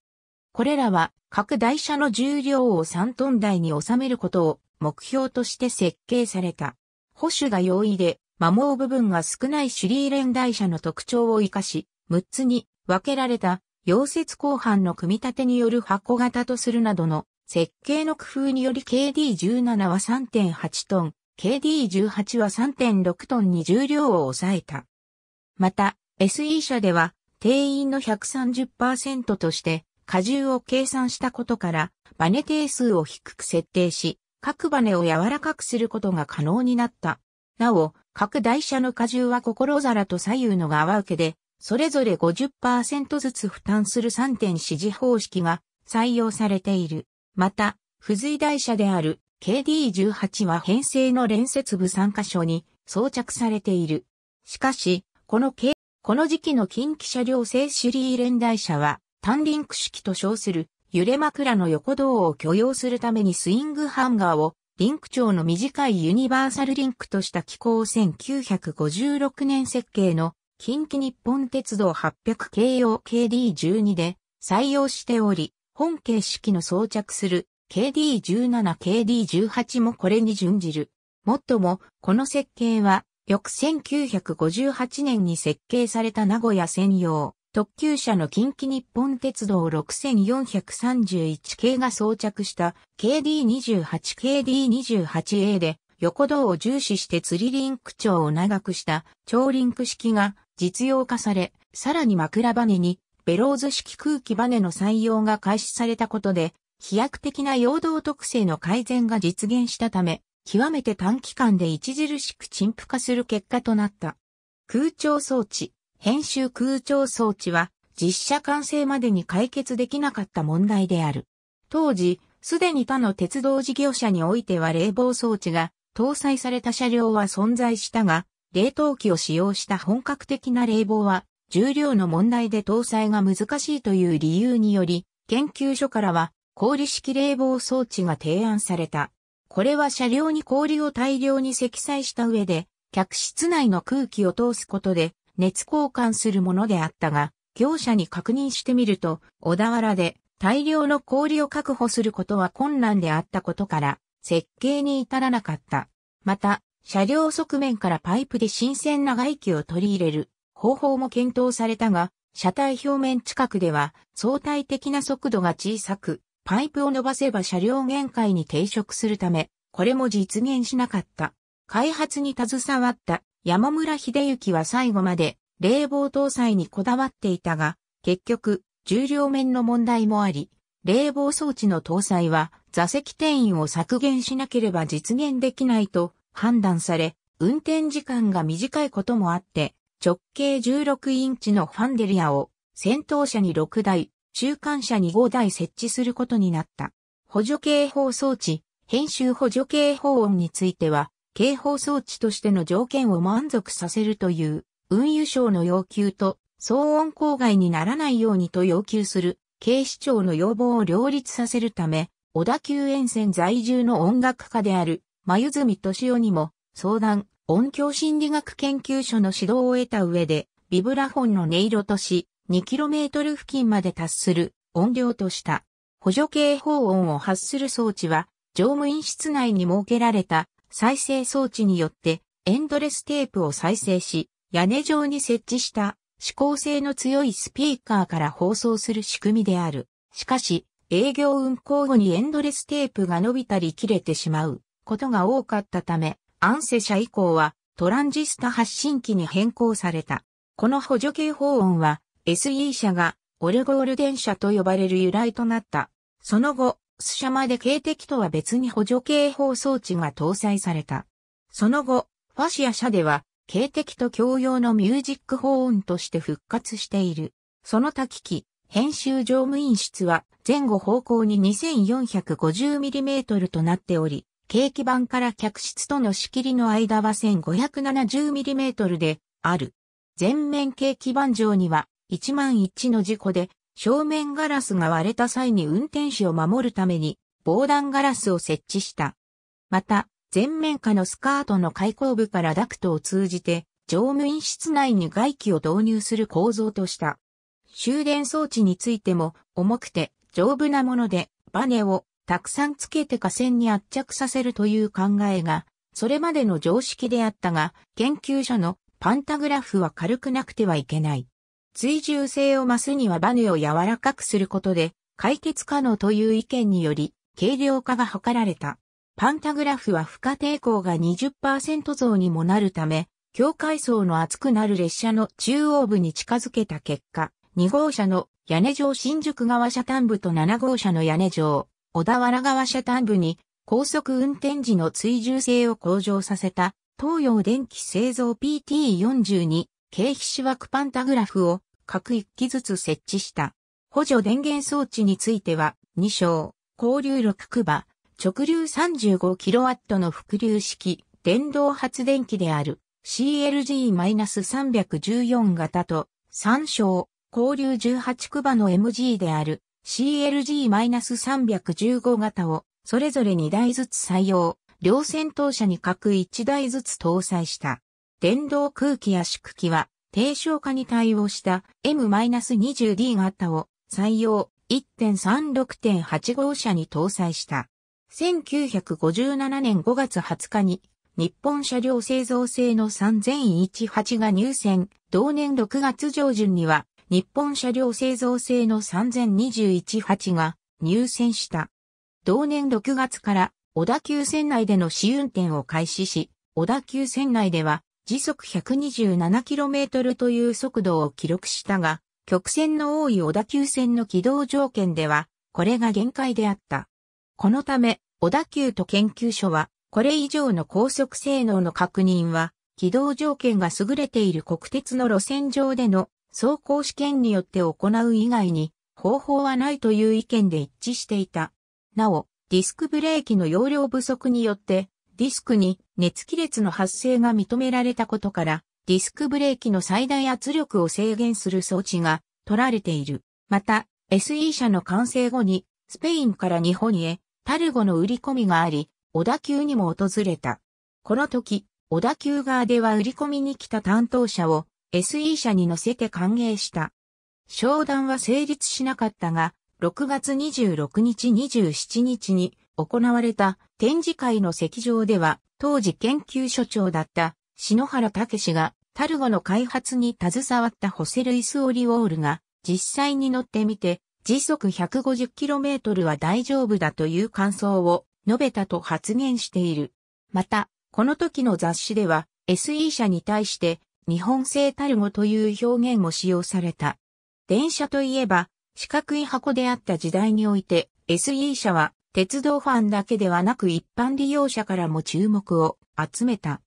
これらは各台車の重量を3トン台に収めることを目標として設計された。保守が容易で、摩耗部分が少ないシュリーレン台車の特徴を活かし、6つに分けられた溶接後半の組み立てによる箱型とするなどの設計の工夫により KD17 は3.8トン、KD18 は3.6トンに重量を抑えた。また、SE 社では、定員の130%として、荷重を計算したことから、バネ定数を低く設定し、各バネを柔らかくすることが可能になった。なお、各台車の荷重は心皿と左右の側受けで、それぞれ50%ずつ負担する3点指示方式が採用されている。また、付随台車である KD18 は編成の連接部3箇所に装着されている。しかし、この、K、この時期の近畿車両製シリー連台車は、単輪駆式と称する揺れ枕の横道を許容するためにスイングハンガーをリンク長の短いユニバーサルリンクとした機構1956年設計の近畿日本鉄道800系用 KD12 で採用しており、本形式の装着する KD17、KD18 もこれに準じる。もっとも、この設計は、翌1958年に設計された名古屋専用、特急車の近畿日本鉄道6431系が装着した KD28、KD28A で、横道を重視して釣りリンク長を長くした超リンク式が実用化され、さらに枕バネにベローズ式空気バネの採用が開始されたことで、飛躍的な陽動特性の改善が実現したため、極めて短期間で著しく陳腐化する結果となった。空調装置、編集空調装置は実写完成までに解決できなかった問題である。当時、すでに他の鉄道事業者においては冷房装置が搭載された車両は存在したが、冷凍機を使用した本格的な冷房は重量の問題で搭載が難しいという理由により、研究所からは氷式冷房装置が提案された。これは車両に氷を大量に積載した上で、客室内の空気を通すことで熱交換するものであったが、業者に確認してみると、小田原で大量の氷を確保することは困難であったことから、設計に至らなかった。また、車両側面からパイプで新鮮な外気を取り入れる方法も検討されたが、車体表面近くでは相対的な速度が小さく、パイプを伸ばせば車両限界に抵触するため、これも実現しなかった。開発に携わった山村秀幸は最後まで冷房搭載にこだわっていたが、結局、重量面の問題もあり、冷房装置の搭載は座席定員を削減しなければ実現できないと判断され、運転時間が短いこともあって、直径16インチのファンデリアを先頭車に6台、中間車に5台設置することになった。補助警報装置、編集補助警報音については、警報装置としての条件を満足させるという、運輸省の要求と、騒音公外にならないようにと要求する、警視庁の要望を両立させるため、小田急沿線在住の音楽家である、眉住敏夫にも、相談、音響心理学研究所の指導を得た上で、ビブラフォンの音色とし、2km 付近まで達する音量とした。補助警報音を発する装置は、乗務員室内に設けられた再生装置によってエンドレステープを再生し、屋根上に設置した指向性の強いスピーカーから放送する仕組みである。しかし、営業運行後にエンドレステープが伸びたり切れてしまうことが多かったため、アンセ社以降はトランジスタ発信機に変更された。この補助警報音は SE 車がオルゴール電車と呼ばれる由来となった。その後、ス車まで警笛とは別に補助警報装置が搭載された。その後、ファシア車では、警笛と共用のミュージックホーンとして復活している。その他機器、編集乗務員室は前後方向に 2450mm となっており、景気板から客室との仕切りの間は 1570mm である。全面景気板上には1万1の事故で、正面ガラスが割れた際に運転手を守るために、防弾ガラスを設置した。また、前面下のスカートの開口部からダクトを通じて、乗務員室内に外気を導入する構造とした。終電装置についても、重くて丈夫なもので、バネをたくさんつけて架線に圧着させるという考えが、それまでの常識であったが、研究所のパンタグラフは軽くなくてはいけない。追従性を増すにはバネを柔らかくすることで解決可能という意見により軽量化が図られた。パンタグラフは負荷抵抗が20%増にもなるため、境界層の厚くなる列車の中央部に近づけた結果、2号車の屋根上新宿側車端部と7号車の屋根上、小田原側車端部に高速運転時の追従性を向上させた東洋電気製造 PT42 経皮子枠パンタグラフを各1機ずつ設置した。補助電源装置については、2章、交流6区場、直流 35kW の伏流式、電動発電機である CLG-314 型と、3章、交流18区場の MG である CLG-315 型を、それぞれ2台ずつ採用、両戦闘車に各1台ずつ搭載した。電動空気や縮気は、低消化に対応した M-20D 型を採用1.36.8号車に搭載した。1957年5月20日に日本車両製造製の3018が入選。同年6月上旬には日本車両製造製の3021-8が入選した。同年6月から小田急線内での試運転を開始し、小田急線内では時速 127km という速度を記録したが、曲線の多い小田急線の軌道条件では、これが限界であった。このため、小田急と研究所は、これ以上の高速性能の確認は、軌道条件が優れている国鉄の路線上での走行試験によって行う以外に方法はないという意見で一致していた。なお、ディスクブレーキの容量不足によってディスクに熱亀裂の発生が認められたことから、ディスクブレーキの最大圧力を制限する装置が取られている。また、SE 社の完成後に、スペインから日本へ、タルゴの売り込みがあり、小田急にも訪れた。この時、小田急側では売り込みに来た担当者を SE 社に乗せて歓迎した。商談は成立しなかったが、6月26日27日に行われた展示会の席上では、当時研究所長だった篠原武氏がタルゴの開発に携わったホセ・ルイス・オリウォールが実際に乗ってみて時速 150km は大丈夫だという感想を述べたと発言している。また、この時の雑誌では SE 社に対して日本製タルゴという表現も使用された。電車といえば四角い箱であった時代において SE 社は鉄道ファンだけではなく一般利用者からも注目を集めた。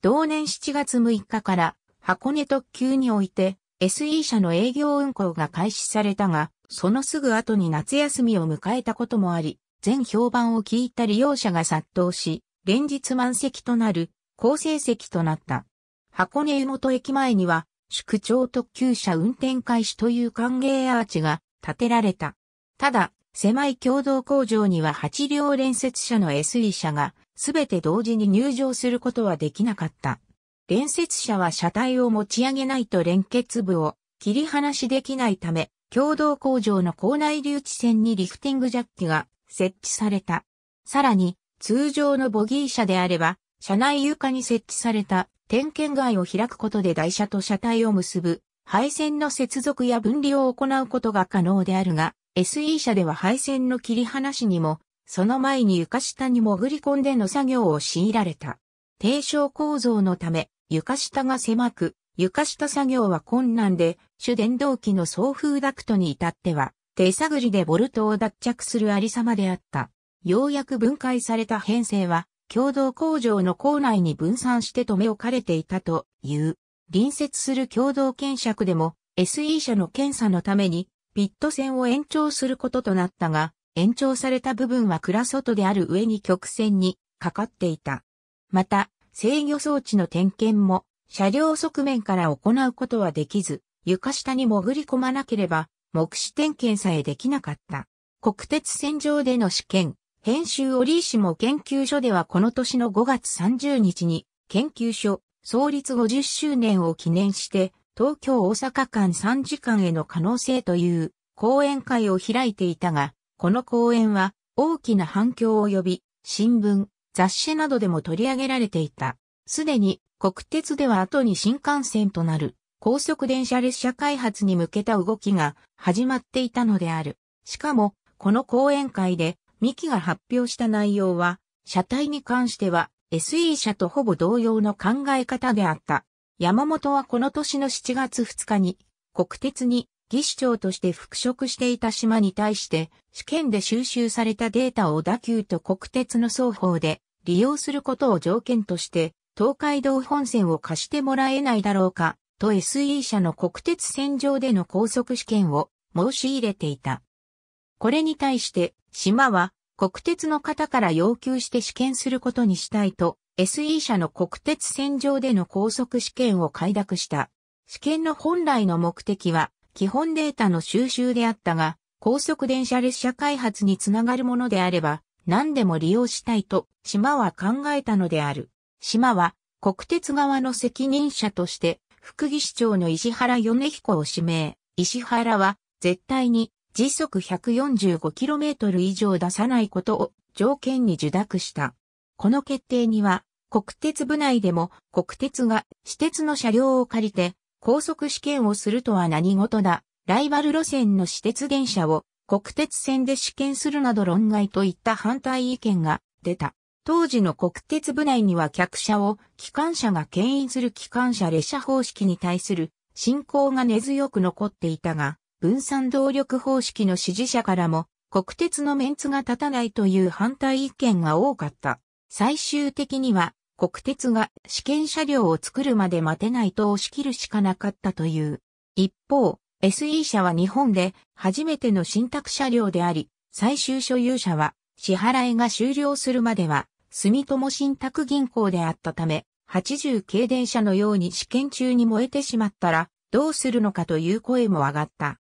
同年7月6日から箱根特急において SE 社の営業運行が開始されたが、そのすぐ後に夏休みを迎えたこともあり、全評判を聞いた利用者が殺到し、連日満席となる好成績となった。箱根湯本駅前には、宿長特急車運転開始という歓迎アーチが建てられた。ただ、狭い共同工場には8両連接車の SE 車が、すべて同時に入場することはできなかった。連接車は車体を持ち上げないと連結部を切り離しできないため、共同工場の校内留置線にリフティングジャッキが設置された。さらに、通常のボギー車であれば、車内床に設置された点検外を開くことで台車と車体を結ぶ配線の接続や分離を行うことが可能であるが、SE 車では配線の切り離しにも、その前に床下に潜り込んでの作業を強いられた。低床構造のため、床下が狭く、床下作業は困難で、主電動機の送風ダクトに至っては、手探りでボルトを脱着するありさまであった。ようやく分解された編成は、共同工場の構内に分散して留め置かれていたという。隣接する共同検索でも、SE 社の検査のために、ピット線を延長することとなったが、延長された部分は蔵外である上に曲線にかかっていた。また、制御装置の点検も車両側面から行うことはできず、床下に潜り込まなければ、目視点検さえできなかった。国鉄線上での試験、編集折石も研究所ではこの年の5月30日に、研究所、創立50周年を記念して、東京大阪間3時間への可能性という講演会を開いていたが、この講演は大きな反響を呼び、新聞、雑誌などでも取り上げられていた。すでに国鉄では後に新幹線となる高速電車列車開発に向けた動きが始まっていたのである。しかも、この講演会で、ミキが発表した内容は、車体に関しては SE 車とほぼ同様の考え方であった。山本はこの年の7月2日に、国鉄に技師長として復職していた島に対して、試験で収集されたデータを打球と国鉄の双方で利用することを条件として、東海道本線を貸してもらえないだろうか、と SE 社の国鉄線上での高速試験を申し入れていた。これに対して、島は国鉄の方から要求して試験することにしたいと SE 社の国鉄線上での高速試験を快諾した。試験の本来の目的は、基本データの収集であったが、高速電車列車開発につながるものであれば、何でも利用したいと、島は考えたのである。島は、国鉄側の責任者として、副議市長の石原米彦を指名。石原は、絶対に、時速 145km 以上出さないことを条件に受諾した。この決定には、国鉄部内でも国鉄が私鉄の車両を借りて高速試験をするとは何事だ。ライバル路線の私鉄電車を国鉄線で試験するなど論外といった反対意見が出た。当時の国鉄部内には客車を機関車が牽引する機関車列車方式に対する信仰が根強く残っていたが、分散動力方式の支持者からも国鉄のメンツが立たないという反対意見が多かった。最終的には国鉄が試験車両を作るまで待てないと押し切るしかなかったという。一方、SE 社は日本で初めての信託車両であり、最終所有者は支払いが終了するまでは住友信託銀行であったため、80系電車のように試験中に燃えてしまったらどうするのかという声も上がった。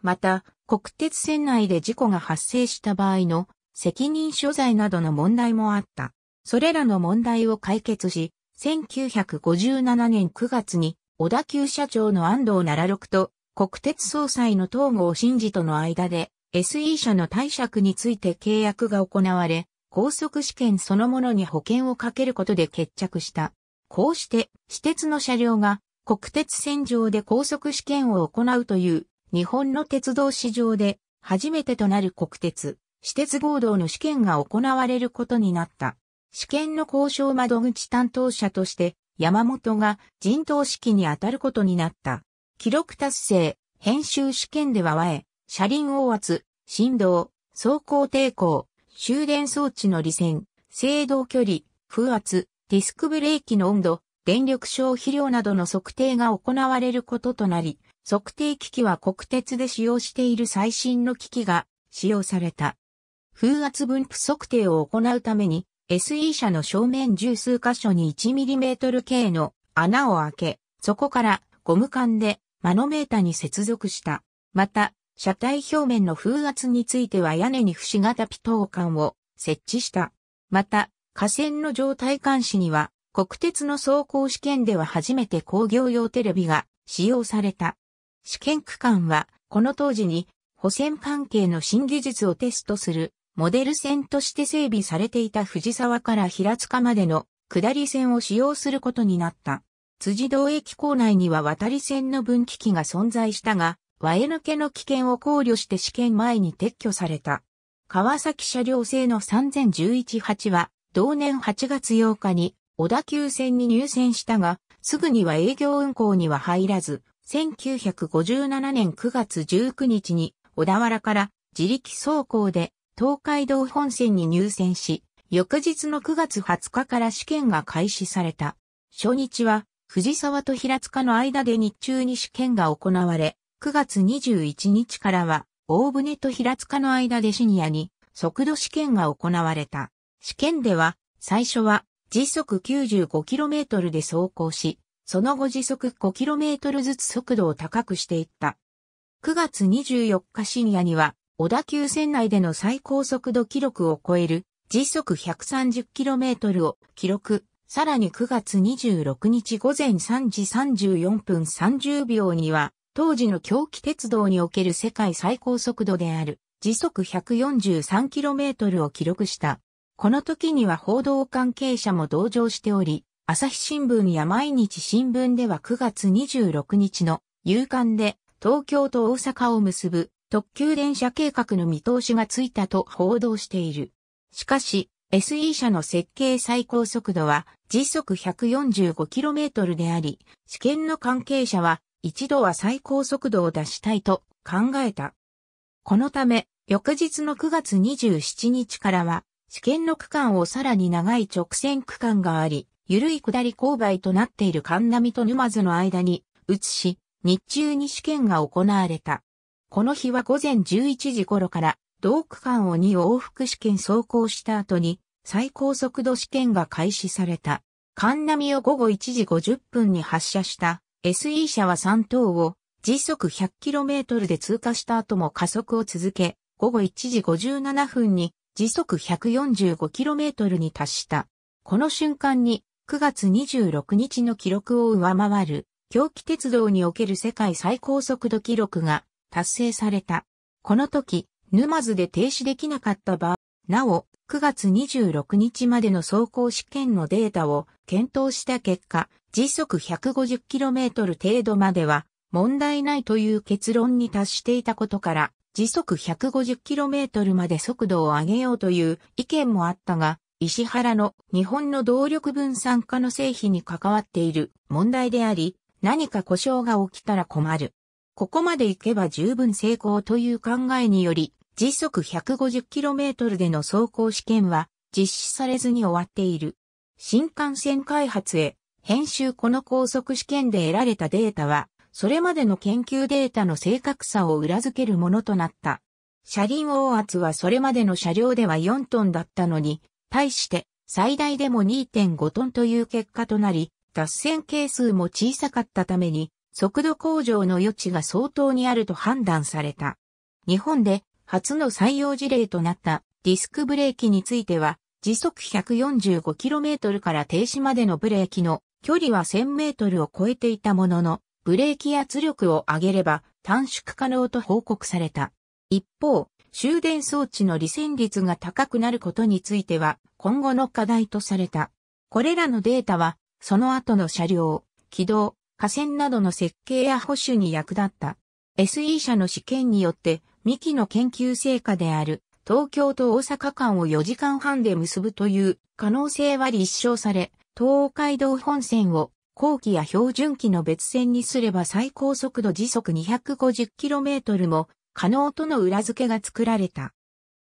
また、国鉄線内で事故が発生した場合の責任所在などの問題もあった。それらの問題を解決し、1957年9月に小田急社長の安藤奈良六と国鉄総裁の東郷真治との間で SE 社の退職について契約が行われ、高速試験そのものに保険をかけることで決着した。こうして私鉄の車両が国鉄線上で高速試験を行うという日本の鉄道市場で初めてとなる国鉄、私鉄合同の試験が行われることになった。試験の交渉窓口担当者として、山本が陣頭指揮に当たることになった。記録達成、編集試験では和え、車輪応圧、振動、走行抵抗、終電装置の離線、制動距離、風圧、ディスクブレーキの温度、電力消費量などの測定が行われることとなり、測定機器は国鉄で使用している最新の機器が使用された。風圧分布測定を行うために SE 車の正面十数箇所に 1mm 径の穴を開け、そこからゴム管でマノメータに接続した。また、車体表面の風圧については屋根に節型ピトー管を設置した。また、架線の状態監視には、国鉄の走行試験では初めて工業用テレビが使用された。試験区間は、この当時に、補線関係の新技術をテストするモデル線として整備されていた藤沢から平塚までの下り線を使用することになった。辻堂駅構内には渡り線の分岐器が存在したが、和え抜けの危険を考慮して試験前に撤去された。川崎車両製の3011-8は、同年8月8日に小田急線に入線したが、すぐには営業運行には入らず、1957年9月19日に小田原から自力走行で東海道本線に入線し、翌日の9月20日から試験が開始された。初日は、藤沢と平塚の間で日中に試験が行われ、9月21日からは、大船と平塚の間でシニアに速度試験が行われた。試験では、最初は時速 95km で走行し、その後時速 5km ずつ速度を高くしていった。9月24日深夜には小田急線内での最高速度記録を超える時速 130km を記録。さらに9月26日午前3時34分30秒には、当時の狂気鉄道における世界最高速度である時速 143km を記録した。この時には報道関係者も同乗しており、朝日新聞や毎日新聞では9月26日の夕刊で東京と大阪を結ぶ特急電車計画の見通しがついたと報道している。しかし、SE 社の設計最高速度は時速 145km であり、試験の関係者は一度は最高速度を出したいと考えた。このため、翌日の9月27日からは、試験の区間をさらに長い直線区間があり、緩い下り勾配となっている神波と沼津の間に移し、日中に試験が行われた。この日は午前11時頃から、同区間を2往復試験走行した後に、最高速度試験が開始された。関波を午後1時50分に発車した SE 車は3等を時速 100km で通過した後も加速を続け、午後1時57分に時速 145km に達した。この瞬間に9月26日の記録を上回る、狂気鉄道における世界最高速度記録が達成された。この時、沼津で停止できなかった場合、なお、9月26日までの走行試験のデータを検討した結果、時速 150km 程度までは問題ないという結論に達していたことから、時速 150km まで速度を上げようという意見もあったが、石原の日本の動力分散化の製品に関わっている問題であり、何か故障が起きたら困る。ここまで行けば十分成功という考えにより、時速 150km での走行試験は実施されずに終わっている。新幹線開発へ、編集この高速試験で得られたデータは、それまでの研究データの正確さを裏付けるものとなった。車輪応圧はそれまでの車両では4トンだったのに、対して最大でも2.5トンという結果となり、脱線係数も小さかったために、速度向上の余地が相当にあると判断された。日本で初の採用事例となったディスクブレーキについては、時速 145km から停止までのブレーキの距離は 1000m を超えていたものの、ブレーキ圧力を上げれば短縮可能と報告された。一方、終電装置の離線率が高くなることについては今後の課題とされた。これらのデータは、その後の車両、軌道、河川などの設計や保守に役立った。SE 社の試験によって、ミキの研究成果である東京と大阪間を4時間半で結ぶという可能性は立証され、東海道本線を後期や標準期の別線にすれば最高速度時速 250km も可能との裏付けが作られた。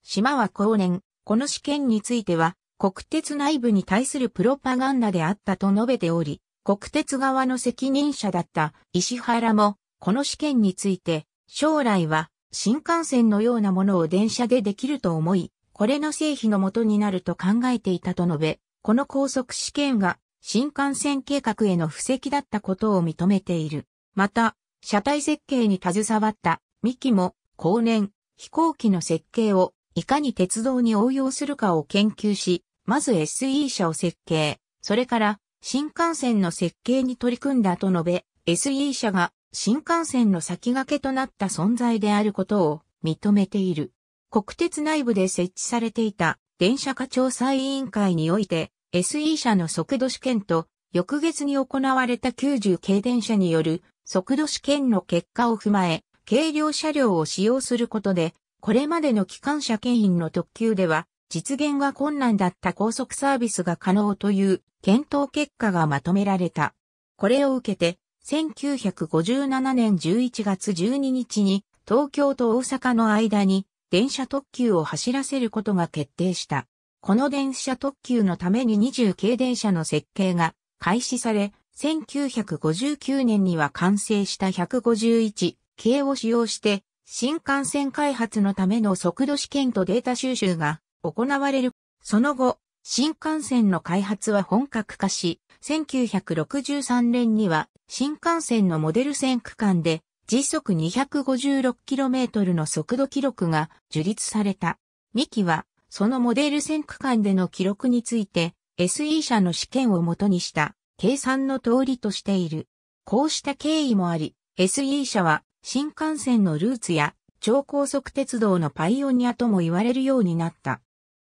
島は後年、この試験については国鉄内部に対するプロパガンダであったと述べており、国鉄側の責任者だった石原も、この試験について、将来は新幹線のようなものを電車でできると思い、これの成否のもとになると考えていたと述べ、この高速試験が新幹線計画への布石だったことを認めている。また、車体設計に携わった三木も後年、飛行機の設計をいかに鉄道に応用するかを研究し、まず SE 車を設計、それから新幹線の設計に取り組んだと述べ、SE 社が新幹線の先駆けとなった存在であることを認めている。国鉄内部で設置されていた電車化調査委員会において SE 社の速度試験と翌月に行われた90系電車による速度試験の結果を踏まえ軽量車両を使用することでこれまでの機関車牽引の特急では実現が困難だった高速サービスが可能という検討結果がまとめられた。これを受けて、1957年11月12日に東京と大阪の間に電車特急を走らせることが決定した。この電車特急のために20系電車の設計が開始され、1959年には完成した151系を使用して、新幹線開発のための速度試験とデータ収集が行われる。その後、新幹線の開発は本格化し、1963年には新幹線のモデル線区間で時速 256km の速度記録が樹立された。ミ機はそのモデル線区間での記録について SE 社の試験をもとにした計算の通りとしている。こうした経緯もあり、SE 社は新幹線のルーツや超高速鉄道のパイオニアとも言われるようになった。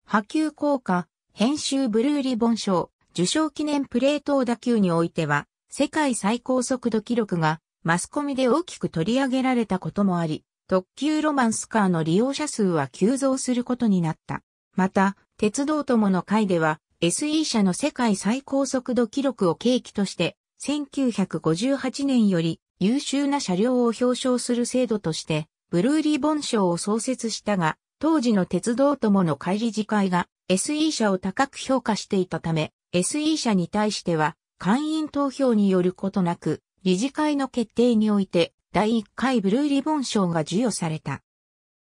波及効果、編集ブルーリボン賞、受賞記念プレート打球においては、世界最高速度記録がマスコミで大きく取り上げられたこともあり、特急ロマンスカーの利用者数は急増することになった。また、鉄道友の会では、SE 社の世界最高速度記録を契機として、1958年より優秀な車両を表彰する制度として、ブルーリボン賞を創設したが、当時の鉄道友の会理事会が SE 社を高く評価していたため、SE 社に対しては、会員投票によることなく、理事会の決定において、第1回ブルーリボン賞が授与された。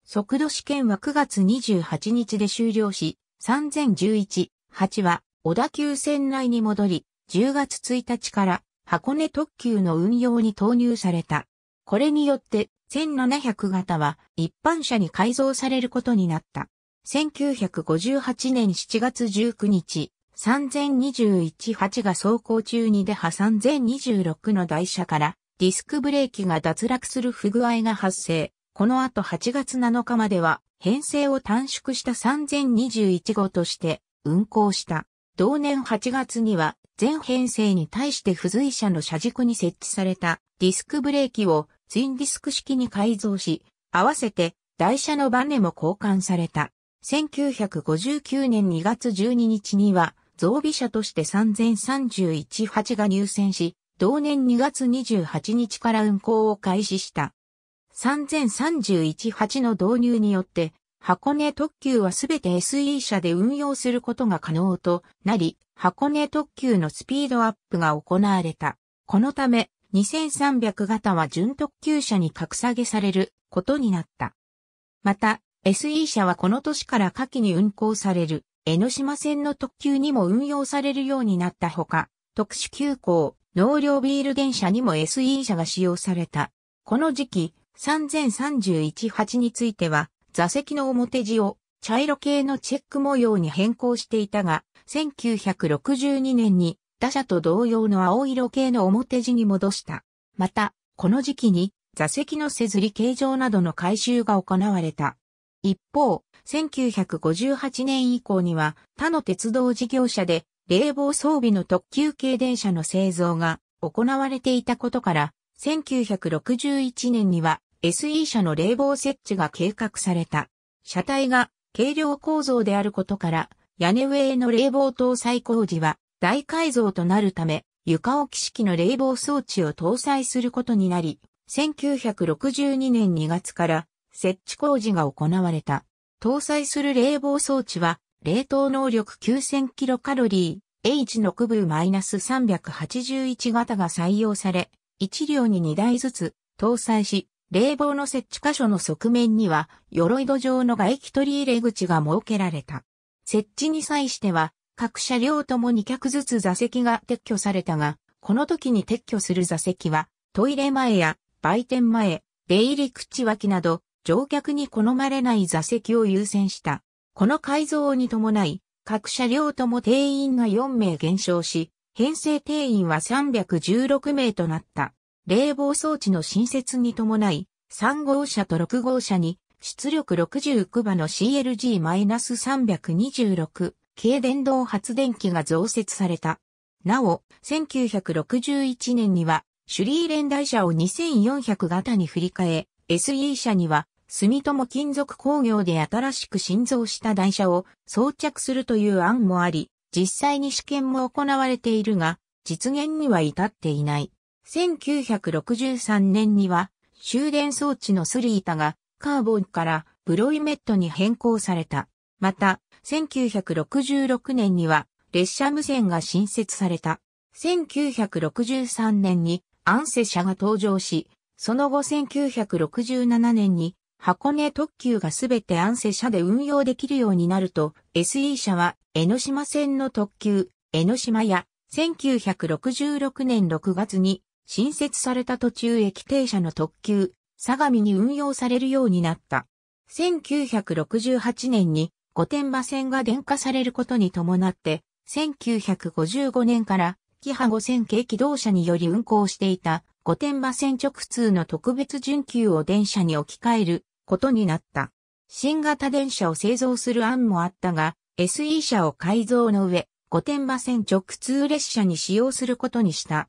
速度試験は9月28日で終了し、3011、8は小田急線内に戻り、10月1日から箱根特急の運用に投入された。これによって1700型は一般車に改造されることになった。1958年7月19日、3021-8が走行中にデ破3026の台車からディスクブレーキが脱落する不具合が発生。この後8月7日までは編成を短縮した3021号として運行した。同年8月には全編成に対して付随車の車軸に設置されたディスクブレーキをツインディスク式に改造し、合わせて台車のバネも交換された。1959年2月12日には、増備車として3031-8が入選し、同年2月28日から運行を開始した。3031-8の導入によって、箱根特急はすべて SE 車で運用することが可能となり、箱根特急のスピードアップが行われた。このため、2300型は準特急車に格下げされることになった。また、SE 車はこの年から夏季に運行される江ノ島線の特急にも運用されるようになったほか、特殊急行、納涼ビール電車にも SE 車が使用された。この時期、3031-8については、座席の表地を茶色系のチェック模様に変更していたが、1962年に打者と同様の青色系の表地に戻した。また、この時期に座席のせずり形状などの改修が行われた。一方、1958年以降には他の鉄道事業者で冷房装備の特急系電車の製造が行われていたことから、1961年には SE 車の冷房設置が計画された。車体が軽量構造であることから、屋根上への冷房搭載工事は大改造となるため、床置き式の冷房装置を搭載することになり、1962年2月から設置工事が行われた。搭載する冷房装置は、冷凍能力 9000kcal H の区分マイナス -381 型が採用され、1両に2台ずつ搭載し、冷房の設置箇所の側面には、鎧戸状の外気取り入れ口が設けられた。設置に際しては、各車両とも2脚ずつ座席が撤去されたが、この時に撤去する座席は、トイレ前や売店前、出入り口脇など、乗客に好まれない座席を優先した。この改造に伴い、各車両とも定員が4名減少し、編成定員は316名となった。冷房装置の新設に伴い、3号車と6号車に出力69馬の CLG-326 軽電動発電機が増設された。なお、1961年には、シュリー連台車を2400型に振り替え、SE 車には、住友金属工業で新しく新造した台車を装着するという案もあり、実際に試験も行われているが、実現には至っていない。1963年には、終電装置のスリータがカーボンからブロイメットに変更された。また、1966年には列車無線が新設された。1963年にアンセ車が登場し、その後1967年に箱根特急がすべてアンセ車で運用できるようになると、SE 車は江ノ島線の特急、江ノ島や1966年6月に新設された途中駅停車の特急、相模に運用されるようになった。1968年に御殿場線が電化されることに伴って、1955年から、キハ5000系機動車により運行していた、御殿場線直通の特別準急を電車に置き換えることになった。新型電車を製造する案もあったが、SE 車を改造の上、御殿場線直通列車に使用することにした。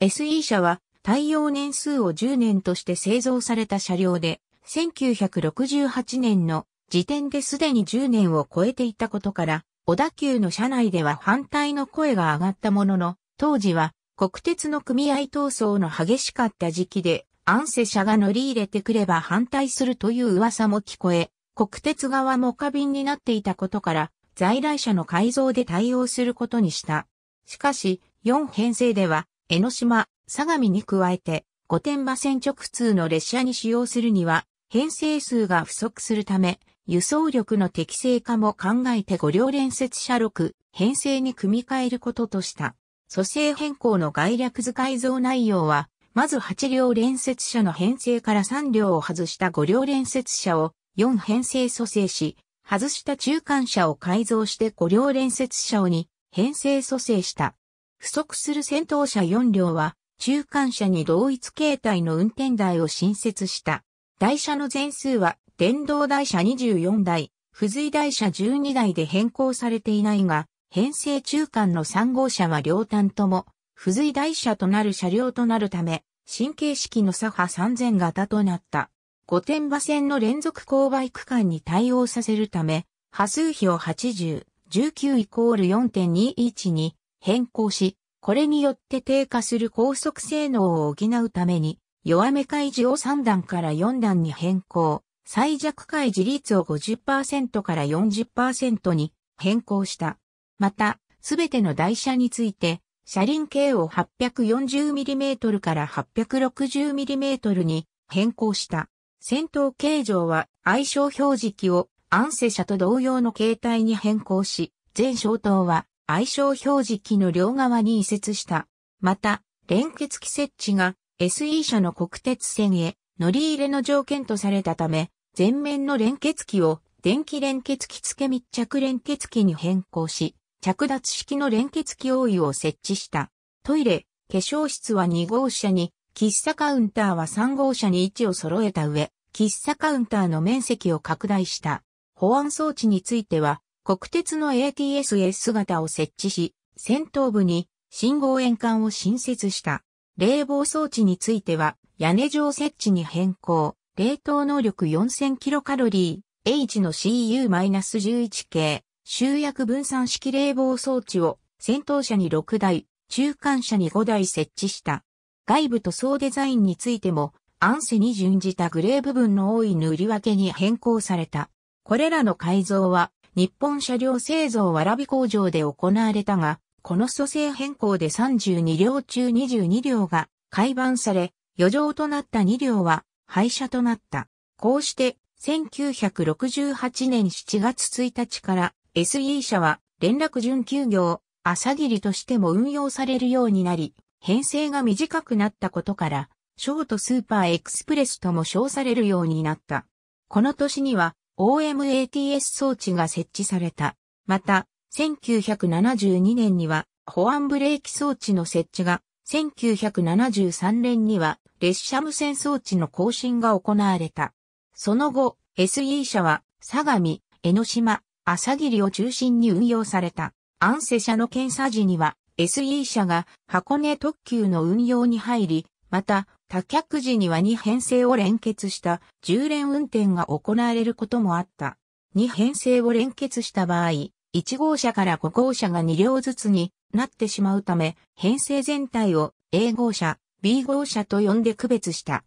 SE 車は、耐用年数を10年として製造された車両で、1968年の時点ですでに10年を超えていたことから、小田急の車内では反対の声が上がったものの、当時は国鉄の組合闘争の激しかった時期で、安世社が乗り入れてくれば反対するという噂も聞こえ、国鉄側も過敏になっていたことから、在来車の改造で対応することにした。しかし、4編成では、江ノ島、相模に加えて、御殿場線直通の列車に使用するには、編成数が不足するため、輸送力の適正化も考えて5両連接車6編成に組み替えることとした。組成変更の概略図改造内容は、まず8両連接車の編成から3両を外した5両連接車を4編成組成し、外した中間車を改造して5両連接車を2編成組成した。不足する先頭車4両は、中間車に同一形態の運転台を新設した。台車の全数は電動台車24台、付随台車12台で変更されていないが、編成中間の3号車は両端とも、付随台車となる車両となるため、新形式の左派3000型となった。御殿場線の連続勾配区間に対応させるため、波数表80、19イコール4.21に変更し、これによって低下する高速性能を補うために、弱め開示を3段から4段に変更。最弱回自立を50%から40%に変更した。また、すべての台車について、車輪径を 840mm から 860mm に変更した。先頭形状は相性表示器をアンセ車と同様の形態に変更し、全小灯は相性表示器の両側に移設した。また、連結機設置が SE 車の国鉄線へ乗り入れの条件とされたため、前面の連結機を電気連結機付密着連結機に変更し、着脱式の連結機応用を設置した。トイレ、化粧室は2号車に、喫茶カウンターは3号車に位置を揃えた上、喫茶カウンターの面積を拡大した。保安装置については、国鉄の ATSS 姿を設置し、先頭部に信号円管を新設した。冷房装置については、屋根上設置に変更。冷凍能力 4000kcal、H の CU-11 系、集約分散式冷房装置を先頭車に6台、中間車に5台設置した。外部塗装デザインについても、アンセに準じたグレー部分の多い塗り分けに変更された。これらの改造は、日本車両製造わらび工場で行われたが、この組成変更で32両中22両が改版され、余剰となった2両は廃車となった。こうして、1968年7月1日から SE 社は連絡準休業、朝霧としても運用されるようになり、編成が短くなったことから、ショートスーパーエクスプレスとも称されるようになった。この年には OMATS 装置が設置された。また、1972年には保安ブレーキ装置の設置が、1973年には列車無線装置の更新が行われた。その後、SE 車は、相模、江ノ島、朝霧を中心に運用された。アンセ車の検査時には、SE 車が箱根特急の運用に入り、また、多客時には2編成を連結した10連運転が行われることもあった。2編成を連結した場合、1号車から5号車が2両ずつになってしまうため、編成全体を A 号車、B 号車と呼んで区別した。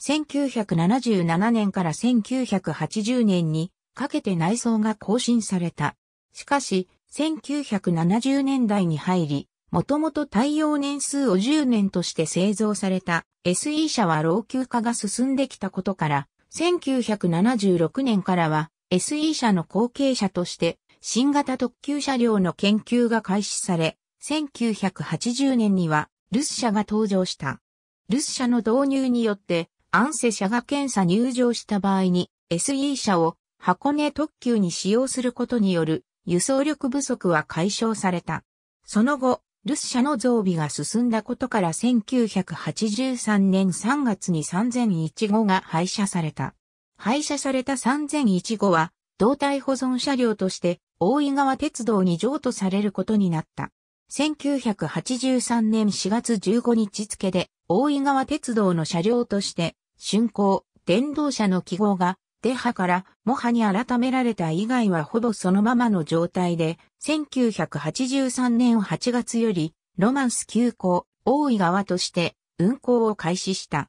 1977年から1980年にかけて内装が更新された。しかし、1970年代に入り、もともと耐用年数を10年として製造された SE 車は老朽化が進んできたことから、1976年からは SE 車の後継者として新型特急車両の研究が開始され、1980年にはルス社が登場した。ルス社の導入によって、アンセ社が検査入場した場合に SE 社を箱根特急に使用することによる輸送力不足は解消された。その後、ルス社の増備が進んだことから1983年3月に3001号が廃車された。廃車された3001号は、胴体保存車両として、大井川鉄道に譲渡されることになった。1983年4月15日付で、大井川鉄道の車両として、竣工、電動車の記号が、デハからモハに改められた以外はほぼそのままの状態で、1983年8月より、ロマンス急行、大井川として、運行を開始した。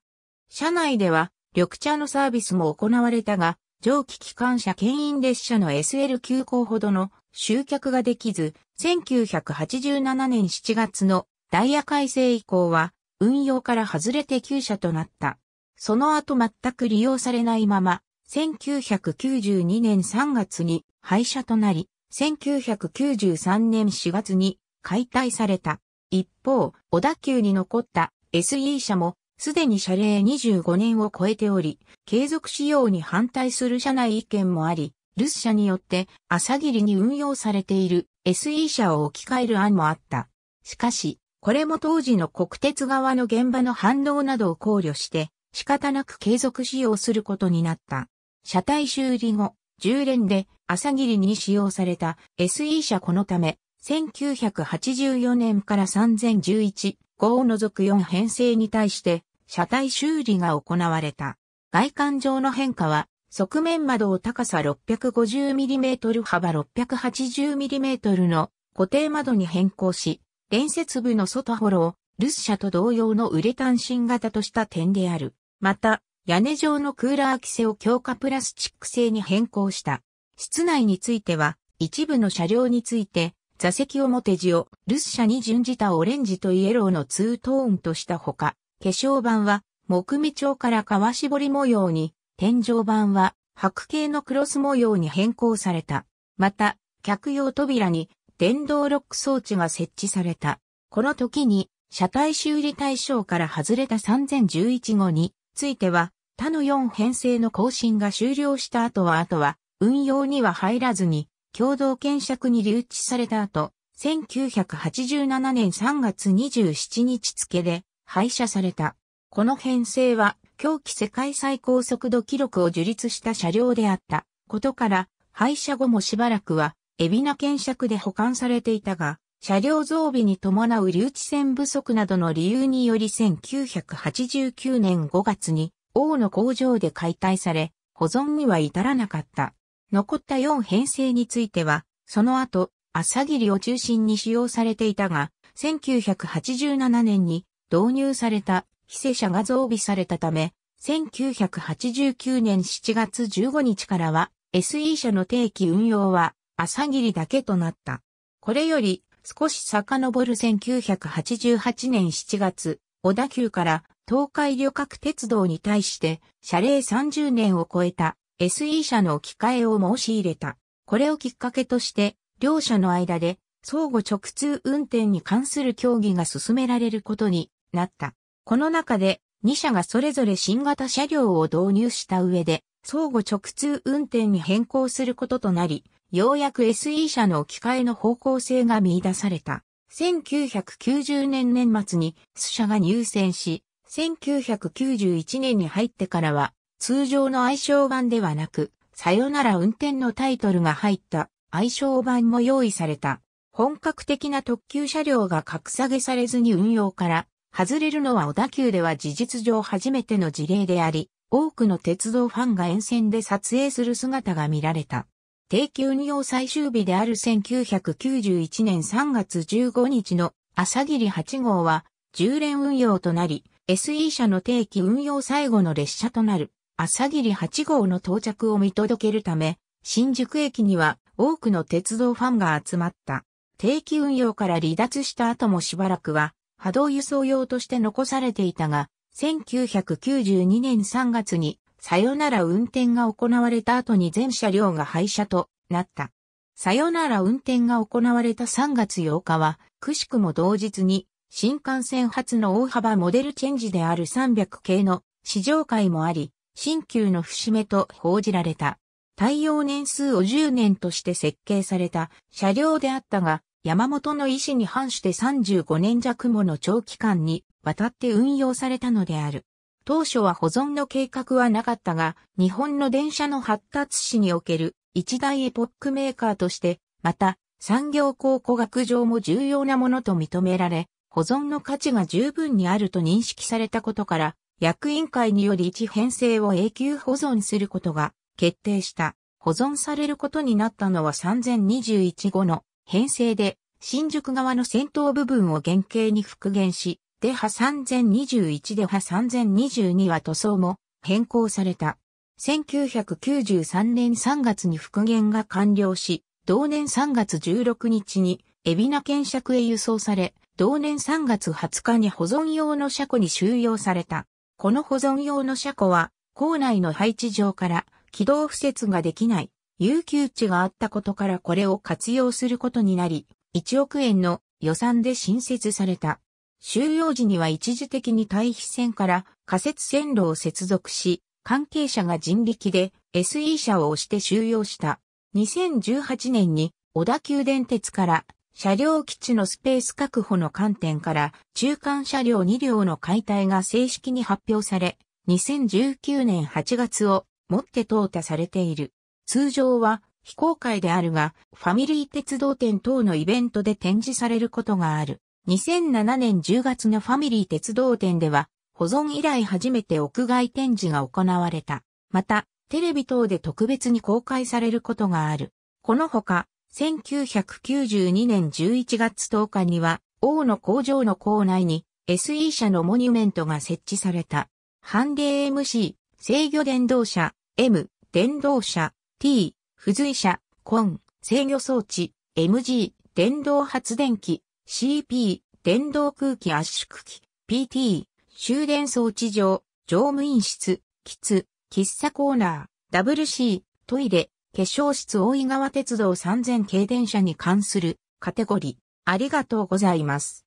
車内では、緑茶のサービスも行われたが、蒸気機関車牽引列車の SL 急行ほどの集客ができず、1987年7月のダイヤ改正以降は運用から外れて旧車となった。その後全く利用されないまま、1992年3月に廃車となり、1993年4月に解体された。一方、小田急に残った SE 車もすでに謝礼25年を超えており、継続使用に反対する社内意見もあり、ルス社によって朝霧に運用されている SE 社を置き換える案もあった。しかし、これも当時の国鉄側の現場の反応などを考慮して、仕方なく継続使用することになった。車体修理後、10連で朝霧に使用された SE 社このため、1984年から3011号を除く4編成に対して、車体修理が行われた。外観上の変化は、側面窓を高さ 650mm 幅 680mm の固定窓に変更し、連接部の外ホロをルス車と同様のウレタン新型とした点である。また、屋根上のクーラー規制を強化プラスチック製に変更した。室内については、一部の車両について、座席表地をルス車に準じたオレンジとイエローのツートーンとしたほか、化粧板は木目調から川絞り模様に、天井板は白系のクロス模様に変更された。また、客用扉に電動ロック装置が設置された。この時に、車体修理対象から外れた3011号については、他の4編成の更新が終了した後は後は、運用には入らずに、共同検索に留置された後、1987年3月27日付で、廃車された。この編成は、狂気世界最高速度記録を樹立した車両であったことから、廃車後もしばらくは、海老名検釈で保管されていたが、車両増備に伴う留置線不足などの理由により1989年5月に、王の工場で解体され、保存には至らなかった。残った4編成については、その後、朝霧を中心に使用されていたが、1987年に導入された非正社が増備されたため、1989年7月15日からは SE 社の定期運用は朝霧だけとなった。これより少し遡る1988年7月、小田急から東海旅客鉄道に対して謝礼30年を超えた SE 社の置き換えを申し入れた。これをきっかけとして両社の間で相互直通運転に関する協議が進められることになった。この中で、2社がそれぞれ新型車両を導入した上で、相互直通運転に変更することとなり、ようやく SE 社の置き換えの方向性が見出された。1990年年末にス社が入選し、1991年に入ってからは、通常の愛称版ではなく、さよなら運転のタイトルが入った愛称版も用意された。本格的な特急車両が格下げされずに運用から外れるのは小田急では事実上初めての事例であり、多くの鉄道ファンが沿線で撮影する姿が見られた。定期運用最終日である1991年3月15日の朝霧8号は10連運用となり、SE 社の定期運用最後の列車となる朝霧8号の到着を見届けるため、新宿駅には多くの鉄道ファンが集まった。定期運用から離脱した後もしばらくは波動輸送用として残されていたが、1992年3月にさよなら運転が行われた後に全車両が廃車となった。さよなら運転が行われた3月8日は、くしくも同日に新幹線初の大幅モデルチェンジである300系の試乗会もあり、新旧の節目と報じられた。対応年数を10年として設計された車両であったが、山本の意思に反して35年弱もの長期間にわたって運用されたのである。当初は保存の計画はなかったが、日本の電車の発達史における一大エポックメーカーとして、また産業考古学上も重要なものと認められ、保存の価値が十分にあると認識されたことから、役員会により一編成を永久保存することが決定した。保存されることになったのは3021後の編成で、新宿側の先頭部分を原型に復元し、デハ3021デハ3022は塗装も変更された。1993年3月に復元が完了し、同年3月16日に、海老名検釈へ輸送され、同年3月20日に保存用の車庫に収容された。この保存用の車庫は、校内の配置上から、起動敷設ができない有給地があったことからこれを活用することになり、1億円の予算で新設された。収容時には一時的に退避線から仮設線路を接続し、関係者が人力で SE 車を押して収容した。2018年に小田急電鉄から車両基地のスペース確保の観点から中間車両2両の解体が正式に発表され、2019年8月をもって淘汰されている。通常は非公開であるが、ファミリー鉄道展等のイベントで展示されることがある。2007年10月のファミリー鉄道展では、保存以来初めて屋外展示が行われた。また、テレビ等で特別に公開されることがある。このほか、1992年11月10日には、王の工場の構内に SE 社のモニュメントが設置された。ハンデ MC、制御電動車、M、電動車、t、付随車、ン、制御装置、mg、電動発電機、cp、電動空気圧縮機、pt、終電装置場、乗務員室、喫、喫茶コーナー、wc、トイレ、化粧室大井川鉄道3000系電車に関するカテゴリー。ありがとうございます。